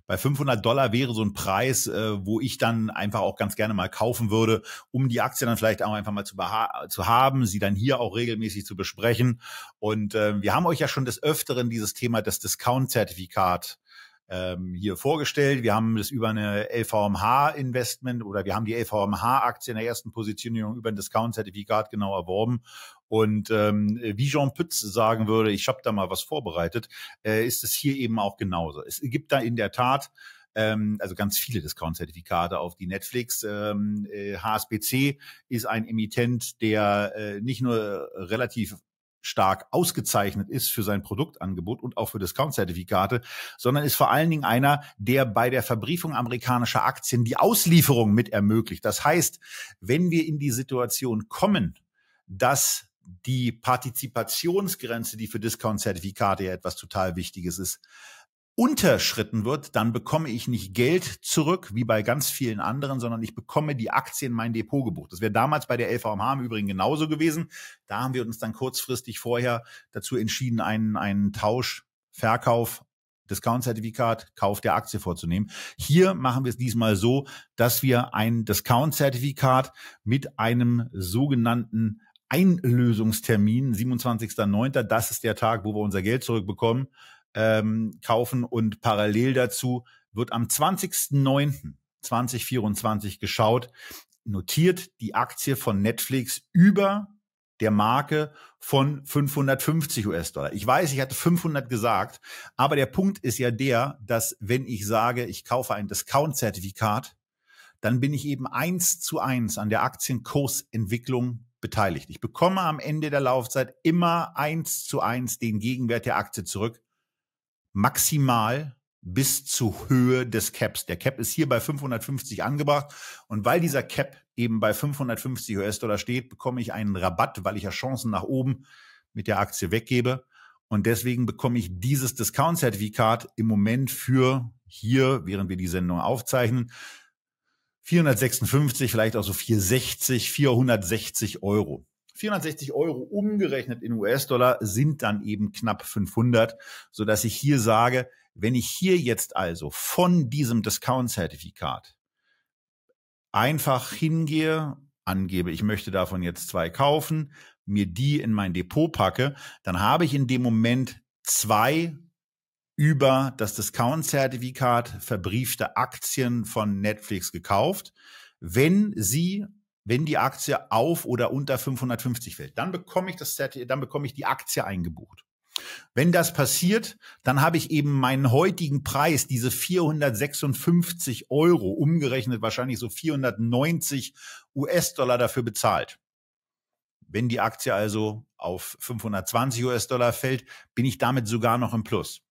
bei 500 Dollar wäre so ein Preis, äh, wo ich dann einfach auch ganz gerne mal kaufen würde, um die Aktie dann vielleicht auch einfach mal zu, zu haben, sie dann hier auch regelmäßig zu besprechen. Und äh, wir haben euch ja schon des Öfteren dieses Thema des Discount-Zertifikat ähm, hier vorgestellt. Wir haben das über eine LVMH-Investment oder wir haben die LVMH-Aktie in der ersten Positionierung über ein Discount-Zertifikat genau erworben. Und ähm, wie Jean Pütz sagen würde, ich habe da mal was vorbereitet, äh, ist es hier eben auch genauso. Es gibt da in der Tat ähm, also ganz viele Discount-Zertifikate auf die Netflix. Ähm, HSBC äh, ist ein Emittent, der äh, nicht nur relativ stark ausgezeichnet ist für sein Produktangebot und auch für Discount-Zertifikate, sondern ist vor allen Dingen einer, der bei der Verbriefung amerikanischer Aktien die Auslieferung mit ermöglicht. Das heißt, wenn wir in die Situation kommen, dass die Partizipationsgrenze, die für Discount-Zertifikate ja etwas total Wichtiges ist, unterschritten wird, dann bekomme ich nicht Geld zurück, wie bei ganz vielen anderen, sondern ich bekomme die Aktie in mein Depot gebucht. Das wäre damals bei der LVMH im Übrigen genauso gewesen. Da haben wir uns dann kurzfristig vorher dazu entschieden, einen, einen Tausch, Verkauf, Discount-Zertifikat, Kauf der Aktie vorzunehmen. Hier machen wir es diesmal so, dass wir ein Discount-Zertifikat mit einem sogenannten Einlösungstermin, 27.09., das ist der Tag, wo wir unser Geld zurückbekommen, ähm, kaufen und parallel dazu wird am 20.09.2024 geschaut, notiert die Aktie von Netflix über der Marke von 550 US-Dollar. Ich weiß, ich hatte 500 gesagt, aber der Punkt ist ja der, dass wenn ich sage, ich kaufe ein Discount-Zertifikat, dann bin ich eben eins zu eins an der Aktienkursentwicklung beteiligt. Ich bekomme am Ende der Laufzeit immer eins zu eins den Gegenwert der Aktie zurück maximal bis zur Höhe des Caps. Der Cap ist hier bei 550 angebracht und weil dieser Cap eben bei 550 US-Dollar steht, bekomme ich einen Rabatt, weil ich ja Chancen nach oben mit der Aktie weggebe. Und deswegen bekomme ich dieses Discount-Zertifikat im Moment für hier, während wir die Sendung aufzeichnen, 456, vielleicht auch so 460, 460 Euro. 460 Euro umgerechnet in US-Dollar sind dann eben knapp 500, so dass ich hier sage, wenn ich hier jetzt also von diesem Discount-Zertifikat einfach hingehe, angebe, ich möchte davon jetzt zwei kaufen, mir die in mein Depot packe, dann habe ich in dem Moment zwei über das Discount-Zertifikat verbriefte Aktien von Netflix gekauft. Wenn sie wenn die Aktie auf oder unter 550 fällt. Dann bekomme ich das dann bekomme ich die Aktie eingebucht. Wenn das passiert, dann habe ich eben meinen heutigen Preis, diese 456 Euro, umgerechnet wahrscheinlich so 490 US-Dollar dafür bezahlt. Wenn die Aktie also auf 520 US-Dollar fällt, bin ich damit sogar noch im Plus.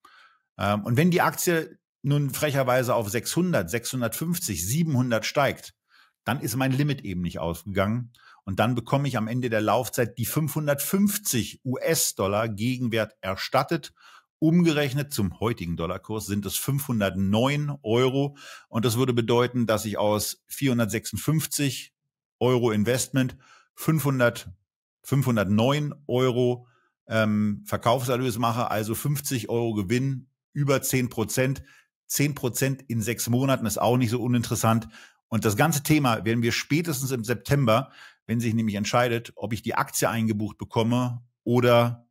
Ähm, und wenn die Aktie nun frecherweise auf 600, 650, 700 steigt, dann ist mein Limit eben nicht ausgegangen. Und dann bekomme ich am Ende der Laufzeit die 550 US-Dollar Gegenwert erstattet. Umgerechnet zum heutigen Dollarkurs sind es 509 Euro. Und das würde bedeuten, dass ich aus 456 Euro Investment 500, 509 Euro ähm, Verkaufserlös mache, also 50 Euro Gewinn über 10 Prozent. 10 Prozent in sechs Monaten ist auch nicht so uninteressant. Und das ganze Thema werden wir spätestens im September, wenn sich nämlich entscheidet, ob ich die Aktie eingebucht bekomme oder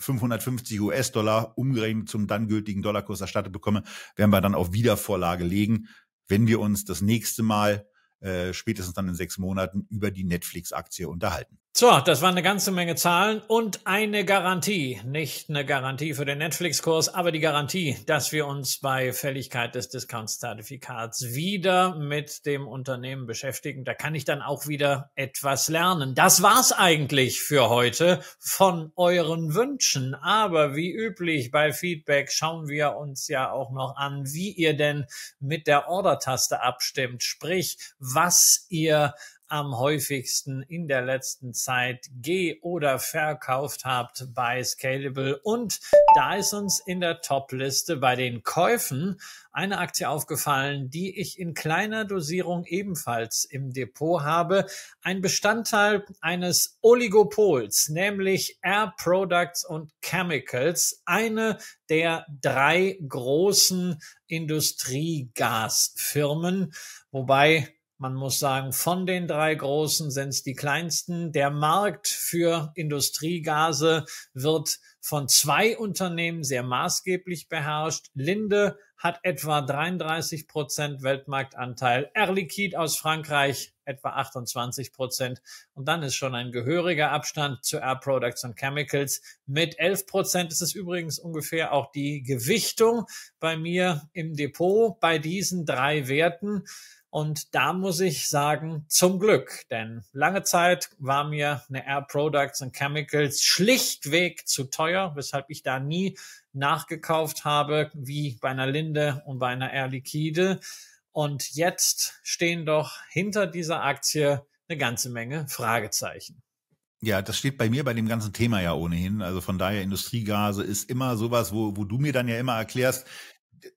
550 US-Dollar umgerechnet zum dann gültigen Dollarkurs erstattet bekomme, werden wir dann auf Wiedervorlage legen, wenn wir uns das nächste Mal äh, spätestens dann in sechs Monaten über die Netflix-Aktie unterhalten. So, das war eine ganze Menge Zahlen und eine Garantie. Nicht eine Garantie für den Netflix-Kurs, aber die Garantie, dass wir uns bei Fälligkeit des Discount-Zertifikats wieder mit dem Unternehmen beschäftigen. Da kann ich dann auch wieder etwas lernen. Das war's eigentlich für heute von euren Wünschen. Aber wie üblich bei Feedback schauen wir uns ja auch noch an, wie ihr denn mit der Order-Taste abstimmt. Sprich, was ihr am häufigsten in der letzten Zeit ge- oder verkauft habt bei Scalable. Und da ist uns in der Top-Liste bei den Käufen eine Aktie aufgefallen, die ich in kleiner Dosierung ebenfalls im Depot habe. Ein Bestandteil eines Oligopols, nämlich Air Products und Chemicals, eine der drei großen Industriegasfirmen, wobei man muss sagen, von den drei großen sind es die kleinsten. Der Markt für Industriegase wird von zwei Unternehmen sehr maßgeblich beherrscht. Linde hat etwa 33 Prozent Weltmarktanteil, Air Liquide aus Frankreich etwa 28 Prozent und dann ist schon ein gehöriger Abstand zu Air Products und Chemicals mit 11 Prozent. Das ist übrigens ungefähr auch die Gewichtung bei mir im Depot bei diesen drei Werten. Und da muss ich sagen, zum Glück, denn lange Zeit war mir eine Air Products and Chemicals schlichtweg zu teuer, weshalb ich da nie nachgekauft habe, wie bei einer Linde und bei einer Air Liquide. Und jetzt stehen doch hinter dieser Aktie eine ganze Menge Fragezeichen. Ja, das steht bei mir bei dem ganzen Thema ja ohnehin. Also von daher Industriegase ist immer sowas, wo, wo du mir dann ja immer erklärst,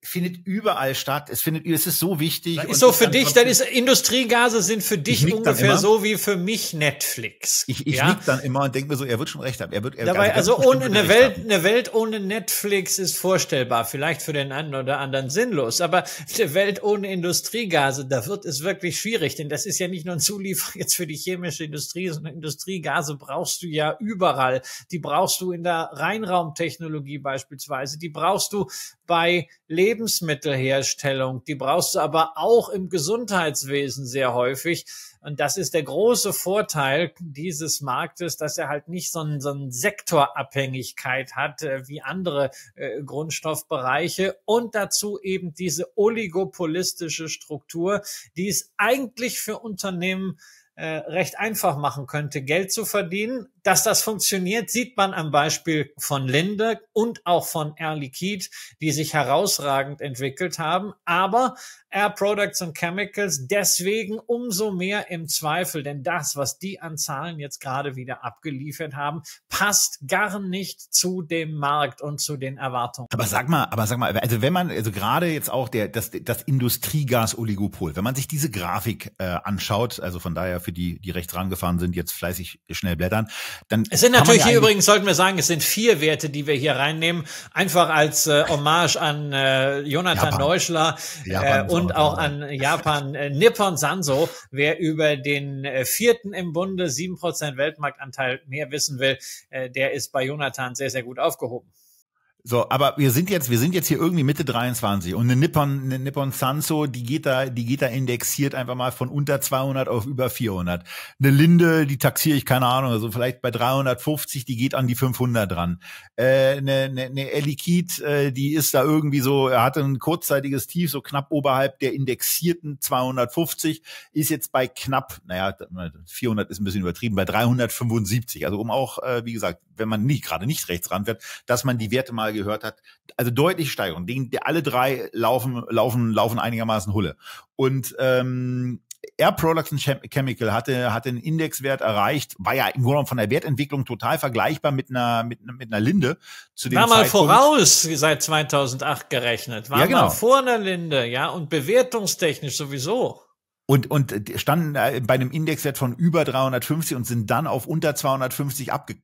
findet überall statt. Es findet, es ist so wichtig. Ist so für dich, dann ist Industriegase sind für dich ungefähr so wie für mich Netflix. Ich, ich ja? nick dann immer und denke mir so, er wird schon recht haben. Er wird, er Dabei, also, also ohne eine Welt, haben. eine Welt ohne Netflix ist vorstellbar. Vielleicht für den einen oder anderen sinnlos, aber eine Welt ohne Industriegase, da wird es wirklich schwierig, denn das ist ja nicht nur ein Zuliefer jetzt für die chemische Industrie, sondern Industriegase brauchst du ja überall. Die brauchst du in der Reinraumtechnologie beispielsweise. Die brauchst du bei Lebensmittelherstellung. Die brauchst du aber auch im Gesundheitswesen sehr häufig. Und das ist der große Vorteil dieses Marktes, dass er halt nicht so, ein, so eine Sektorabhängigkeit hat äh, wie andere äh, Grundstoffbereiche und dazu eben diese oligopolistische Struktur, die es eigentlich für Unternehmen äh, recht einfach machen könnte, Geld zu verdienen, dass das funktioniert, sieht man am Beispiel von Linde und auch von Air Liquid, die sich herausragend entwickelt haben. Aber Air Products und Chemicals deswegen umso mehr im Zweifel, denn das, was die an Zahlen jetzt gerade wieder abgeliefert haben, passt gar nicht zu dem Markt und zu den Erwartungen. Aber sag mal, aber sag mal, also wenn man, also gerade jetzt auch der, das, das Industriegas-Oligopol, wenn man sich diese Grafik äh, anschaut, also von daher für die, die rechts rangefahren sind, jetzt fleißig schnell blättern, dann. Es sind natürlich hier übrigens, sollten wir sagen, es sind vier Werte, die wir hier reinnehmen. Einfach als äh, Hommage an äh, Jonathan Japan. Neuschler äh, und auch an Japan. Äh, Nippon Sanso. Wer über den äh, vierten im Bunde, sieben Prozent Weltmarktanteil mehr wissen will, äh, der ist bei Jonathan sehr, sehr gut aufgehoben. So, aber wir sind jetzt, wir sind jetzt hier irgendwie Mitte 23 und eine Nippon, eine Nippon Sanso, die geht da, die geht da indexiert einfach mal von unter 200 auf über 400. Eine Linde, die taxiere ich keine Ahnung, also vielleicht bei 350, die geht an die 500 dran. Äh, eine, eine, eine Elikid, äh, die ist da irgendwie so, er hatte ein kurzzeitiges Tief, so knapp oberhalb der indexierten 250, ist jetzt bei knapp, naja, 400 ist ein bisschen übertrieben, bei 375. Also um auch, äh, wie gesagt, wenn man nicht gerade nicht rechtsrand wird, dass man die Werte mal gehört hat. Also deutlich Steigerung. Die, die, alle drei laufen, laufen, laufen einigermaßen Hulle. Und ähm, Air Products Chemical hatte, hatte einen Indexwert erreicht, war ja im Grunde von der Wertentwicklung total vergleichbar mit einer, mit, mit einer Linde. Zu dem war mal Zeitpunkt. voraus seit 2008 gerechnet, war ja, genau. mal vor einer Linde, ja, und bewertungstechnisch sowieso und, und äh, standen äh, bei einem Indexwert von über 350 und sind dann auf unter 250 abge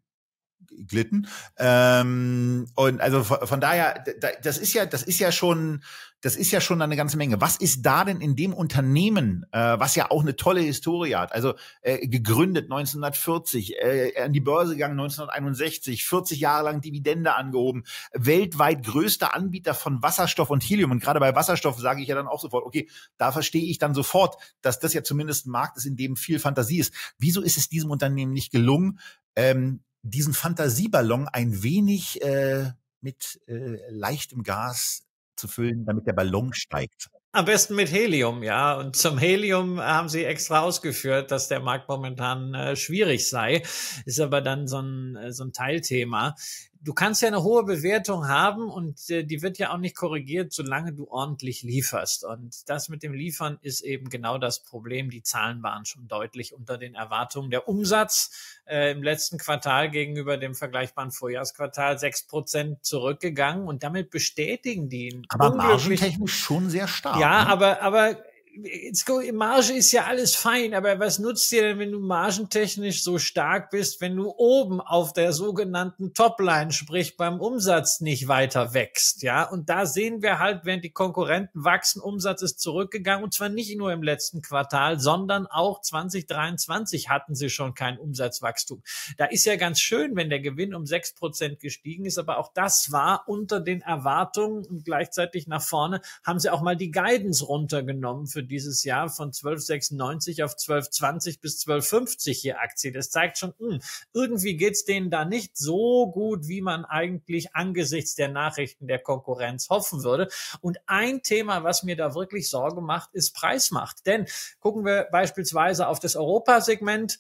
glitten. Ähm, und also von, von daher, das ist ja, das ist ja schon, das ist ja schon eine ganze Menge. Was ist da denn in dem Unternehmen, äh, was ja auch eine tolle Historie hat? Also äh, gegründet 1940, äh, an die Börse gegangen 1961, 40 Jahre lang Dividende angehoben, weltweit größter Anbieter von Wasserstoff und Helium. Und gerade bei Wasserstoff sage ich ja dann auch sofort, okay, da verstehe ich dann sofort, dass das ja zumindest ein Markt ist, in dem viel Fantasie ist. Wieso ist es diesem Unternehmen nicht gelungen, ähm, diesen Fantasieballon ein wenig äh, mit äh, leichtem Gas zu füllen, damit der Ballon steigt. Am besten mit Helium, ja. Und zum Helium äh, haben sie extra ausgeführt, dass der Markt momentan äh, schwierig sei. Ist aber dann so ein, äh, so ein Teilthema du kannst ja eine hohe Bewertung haben und äh, die wird ja auch nicht korrigiert, solange du ordentlich lieferst. Und das mit dem Liefern ist eben genau das Problem. Die Zahlen waren schon deutlich unter den Erwartungen. Der Umsatz äh, im letzten Quartal gegenüber dem vergleichbaren Vorjahresquartal sechs Prozent zurückgegangen und damit bestätigen die ihn. Aber margentechnisch schon sehr stark. Ja, ne? aber, aber It's go, Marge ist ja alles fein, aber was nutzt dir denn, wenn du margentechnisch so stark bist, wenn du oben auf der sogenannten Topline, sprich beim Umsatz nicht weiter wächst, ja? Und da sehen wir halt, während die Konkurrenten wachsen, Umsatz ist zurückgegangen und zwar nicht nur im letzten Quartal, sondern auch 2023 hatten sie schon kein Umsatzwachstum. Da ist ja ganz schön, wenn der Gewinn um sechs Prozent gestiegen ist, aber auch das war unter den Erwartungen und gleichzeitig nach vorne haben sie auch mal die Guidance runtergenommen für für dieses Jahr von 12,96 auf 12,20 bis 12,50 je Aktie. Das zeigt schon, mh, hm, irgendwie geht's denen da nicht so gut, wie man eigentlich angesichts der Nachrichten der Konkurrenz hoffen würde. Und ein Thema, was mir da wirklich Sorge macht, ist Preismacht. Denn gucken wir beispielsweise auf das Europasegment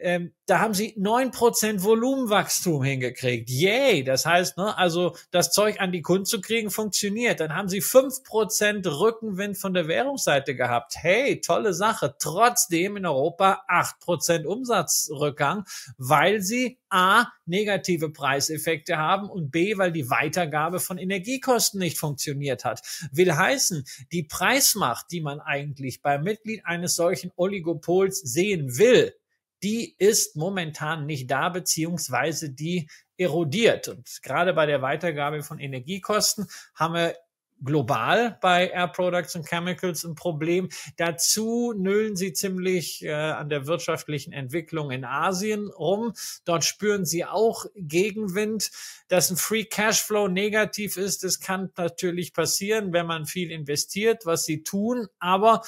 ähm, da haben sie neun Prozent Volumenwachstum hingekriegt. Yay! Das heißt, ne, also das Zeug an die Kunden zu kriegen, funktioniert. Dann haben sie fünf Prozent Rückenwind von der Währungsseite gehabt. Hey, tolle Sache. Trotzdem in Europa acht Prozent Umsatzrückgang, weil sie A, negative Preiseffekte haben und B, weil die Weitergabe von Energiekosten nicht funktioniert hat. Will heißen, die Preismacht, die man eigentlich beim Mitglied eines solchen Oligopols sehen will, die ist momentan nicht da, beziehungsweise die erodiert. Und gerade bei der Weitergabe von Energiekosten haben wir global bei Air Products und Chemicals ein Problem. Dazu nüllen sie ziemlich äh, an der wirtschaftlichen Entwicklung in Asien rum. Dort spüren sie auch Gegenwind. Dass ein Free Cashflow negativ ist, das kann natürlich passieren, wenn man viel investiert, was sie tun. Aber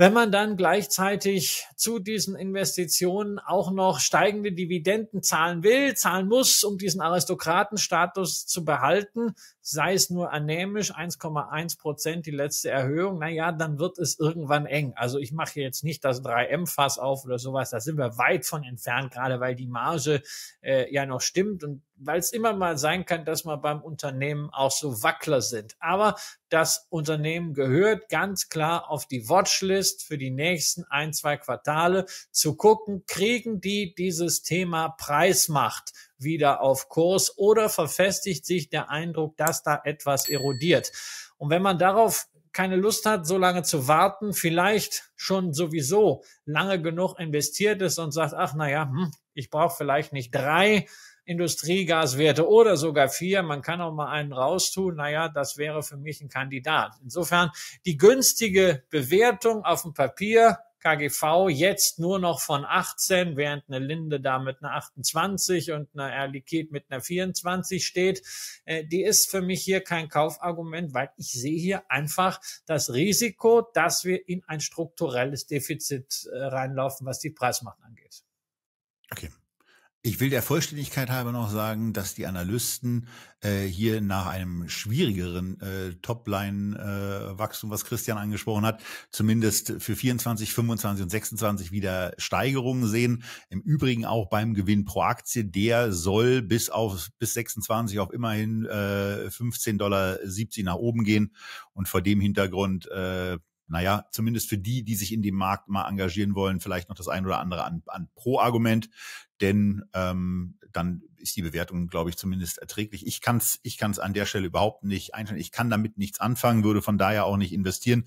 wenn man dann gleichzeitig zu diesen Investitionen auch noch steigende Dividenden zahlen will, zahlen muss, um diesen Aristokratenstatus zu behalten, sei es nur anämisch 1,1 Prozent die letzte Erhöhung, na ja, dann wird es irgendwann eng. Also ich mache jetzt nicht das 3M-Fass auf oder sowas, da sind wir weit von entfernt, gerade weil die Marge äh, ja noch stimmt und weil es immer mal sein kann, dass man beim Unternehmen auch so Wackler sind. Aber das Unternehmen gehört ganz klar auf die Watchlist für die nächsten ein, zwei Quartale zu gucken, kriegen die dieses Thema Preismacht wieder auf Kurs oder verfestigt sich der Eindruck, dass da etwas erodiert. Und wenn man darauf keine Lust hat, so lange zu warten, vielleicht schon sowieso lange genug investiert ist und sagt, ach naja, hm, ich brauche vielleicht nicht drei Industriegaswerte oder sogar vier, man kann auch mal einen raustun, naja, das wäre für mich ein Kandidat. Insofern die günstige Bewertung auf dem Papier KGV jetzt nur noch von 18, während eine Linde da mit einer 28 und eine Erlikit mit einer 24 steht. Äh, die ist für mich hier kein Kaufargument, weil ich sehe hier einfach das Risiko, dass wir in ein strukturelles Defizit äh, reinlaufen, was die Preismacht angeht. Okay, ich will der Vollständigkeit halber noch sagen, dass die Analysten äh, hier nach einem schwierigeren äh, Topline-Wachstum, äh, was Christian angesprochen hat, zumindest für 24, 25 und 26 wieder Steigerungen sehen. Im Übrigen auch beim Gewinn pro Aktie, der soll bis auf bis 26 auf immerhin äh, 15,70 Dollar nach oben gehen. Und vor dem Hintergrund äh, naja, zumindest für die, die sich in dem Markt mal engagieren wollen, vielleicht noch das ein oder andere an, an Pro-Argument, denn ähm, dann ist die Bewertung, glaube ich, zumindest erträglich. Ich kann es ich kann's an der Stelle überhaupt nicht einstellen. Ich kann damit nichts anfangen, würde von daher auch nicht investieren.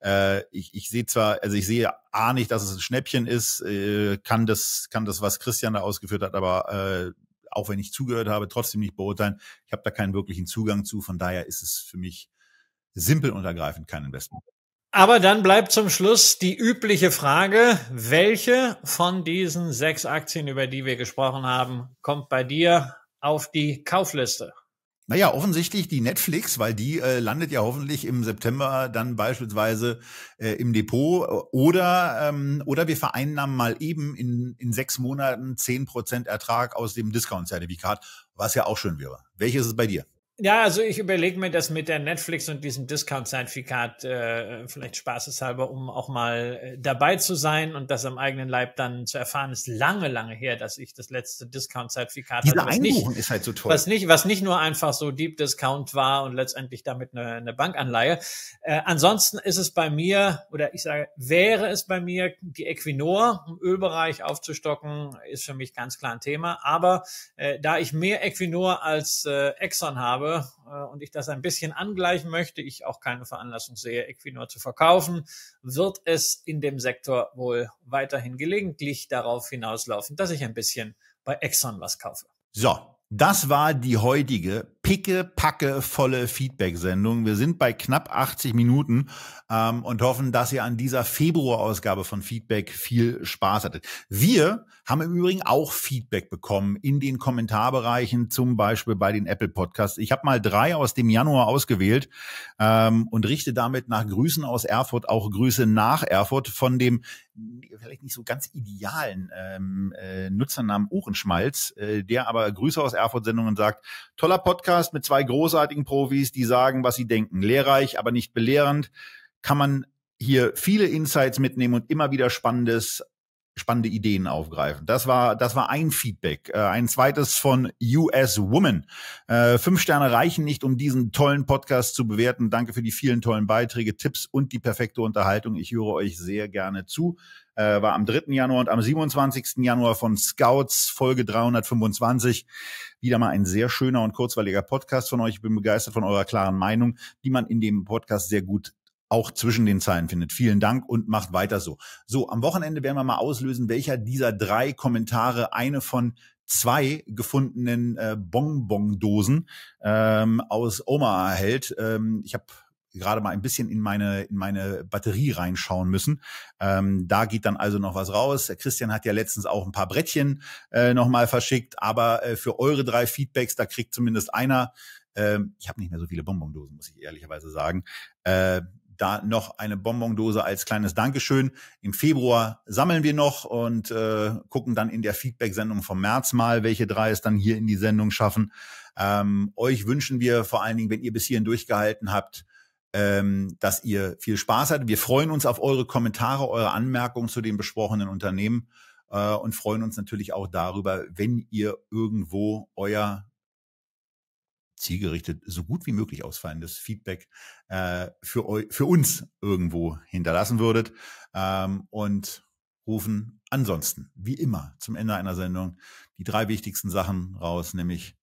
Äh, ich ich sehe zwar, also ich sehe A nicht, dass es ein Schnäppchen ist, äh, kann, das, kann das, was Christian da ausgeführt hat, aber äh, auch wenn ich zugehört habe, trotzdem nicht beurteilen. Ich habe da keinen wirklichen Zugang zu, von daher ist es für mich simpel und ergreifend kein Investment. Aber dann bleibt zum Schluss die übliche Frage, welche von diesen sechs Aktien, über die wir gesprochen haben, kommt bei dir auf die Kaufliste? Naja, offensichtlich die Netflix, weil die äh, landet ja hoffentlich im September dann beispielsweise äh, im Depot oder ähm, oder wir vereinnahmen mal eben in, in sechs Monaten zehn Prozent Ertrag aus dem Discount-Zertifikat, was ja auch schön wäre. Welches ist es bei dir? Ja, also ich überlege mir das mit der Netflix und diesem Discount-Zertifikat äh, vielleicht spaßeshalber, um auch mal äh, dabei zu sein und das am eigenen Leib dann zu erfahren. Ist lange, lange her, dass ich das letzte Discount-Zertifikat hatte. Was nicht, ist halt so toll. Was nicht, was nicht nur einfach so Deep Discount war und letztendlich damit eine, eine Bankanleihe. Äh, ansonsten ist es bei mir, oder ich sage, wäre es bei mir, die Equinor im Ölbereich aufzustocken, ist für mich ganz klar ein Thema. Aber äh, da ich mehr Equinor als äh, Exxon habe, äh, und ich das ein bisschen angleichen möchte, ich auch keine Veranlassung sehe, Equinor zu verkaufen, wird es in dem Sektor wohl weiterhin gelegentlich darauf hinauslaufen, dass ich ein bisschen bei Exxon was kaufe. So, das war die heutige packe, volle Feedback-Sendung. Wir sind bei knapp 80 Minuten ähm, und hoffen, dass ihr an dieser Februar-Ausgabe von Feedback viel Spaß hattet. Wir haben im Übrigen auch Feedback bekommen in den Kommentarbereichen, zum Beispiel bei den Apple Podcasts. Ich habe mal drei aus dem Januar ausgewählt ähm, und richte damit nach Grüßen aus Erfurt auch Grüße nach Erfurt von dem vielleicht nicht so ganz idealen ähm, äh, Nutzernamen Ohrenschmalz, äh, der aber Grüße aus Erfurt-Sendungen sagt, toller Podcast, Podcast mit zwei großartigen Profis, die sagen, was sie denken. Lehrreich, aber nicht belehrend. Kann man hier viele Insights mitnehmen und immer wieder spannendes spannende Ideen aufgreifen. Das war, das war ein Feedback. Äh, ein zweites von US Woman. Äh, fünf Sterne reichen nicht, um diesen tollen Podcast zu bewerten. Danke für die vielen tollen Beiträge, Tipps und die perfekte Unterhaltung. Ich höre euch sehr gerne zu äh, war am 3. Januar und am 27. Januar von Scouts Folge 325. Wieder mal ein sehr schöner und kurzweiliger Podcast von euch. Ich bin begeistert von eurer klaren Meinung, die man in dem Podcast sehr gut auch zwischen den Zeilen findet. Vielen Dank und macht weiter so. So, am Wochenende werden wir mal auslösen, welcher dieser drei Kommentare eine von zwei gefundenen äh, Bonbon-Dosen ähm, aus Oma erhält. Ähm, ich habe gerade mal ein bisschen in meine, in meine Batterie reinschauen müssen. Ähm, da geht dann also noch was raus. Der Christian hat ja letztens auch ein paar Brettchen äh, nochmal verschickt, aber äh, für eure drei Feedbacks, da kriegt zumindest einer, äh, ich habe nicht mehr so viele Bonbondosen, muss ich ehrlicherweise sagen, äh, da noch eine Bonbondose als kleines Dankeschön. Im Februar sammeln wir noch und äh, gucken dann in der Feedback-Sendung vom März mal, welche drei es dann hier in die Sendung schaffen. Ähm, euch wünschen wir vor allen Dingen, wenn ihr bis hierhin durchgehalten habt, ähm, dass ihr viel Spaß hattet. Wir freuen uns auf eure Kommentare, eure Anmerkungen zu den besprochenen Unternehmen äh, und freuen uns natürlich auch darüber, wenn ihr irgendwo euer zielgerichtet so gut wie möglich ausfallendes Feedback äh, für, eu für uns irgendwo hinterlassen würdet ähm, und rufen ansonsten, wie immer, zum Ende einer Sendung die drei wichtigsten Sachen raus, nämlich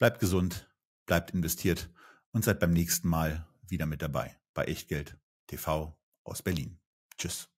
bleibt gesund, bleibt investiert und seid beim nächsten Mal wieder mit dabei bei Echtgeld TV aus Berlin. Tschüss.